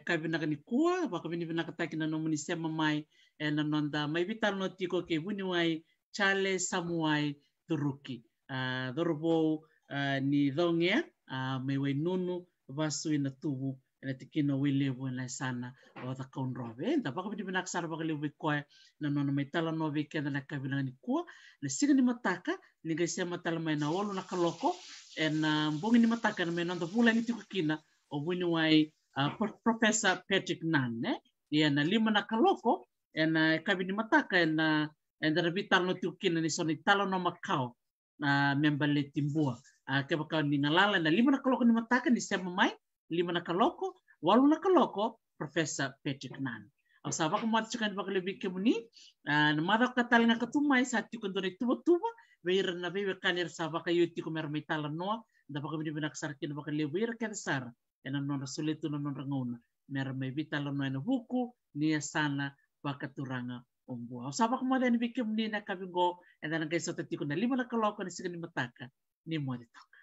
Speaker 2: ka e, vinaka ni kua vakavini takina no sema mai na noda e, mai vitalo tiko ke vuni wai chale samuai turuki uh, ni dongea mai wai nunu vasui na tuvu ena tikina wai levu ena sana o thakaunrove da vakavini sara vakalevi vai na nona mai tala no na ka ni kua na siga ni mataka ni gai sema tala mai na olu na kaloko ena uh, mbongi ni matakana me nonto vulagi tikukina o wini wai uh, professor patrick nanne na lima na kaloko ena uh, kabi ni mataka ena uh, ena rabi talo tikukina ni soni talo no makao na uh, membale timbua uh, ni ngalala na lima na kaloko ni mataka ni sema mai lima na kaloko walu na kaloko professor patrick Nan. au sa baka mata cukan baka lebih kemuni uh, na mara katal nga katumai sa tikondore tuba-tuba veir na be kan ir sa baka yuti ko mer metal no da baka bini binak sar kin baka lewir kan sar ena non rasulitu non rangon mer me vital ena buku ni e sana baka turanga ombua sa baka mo den bikim ni e na kabingo ena ngai sotati ko na lima na kaloko ni sigani mataka ni mo ditok e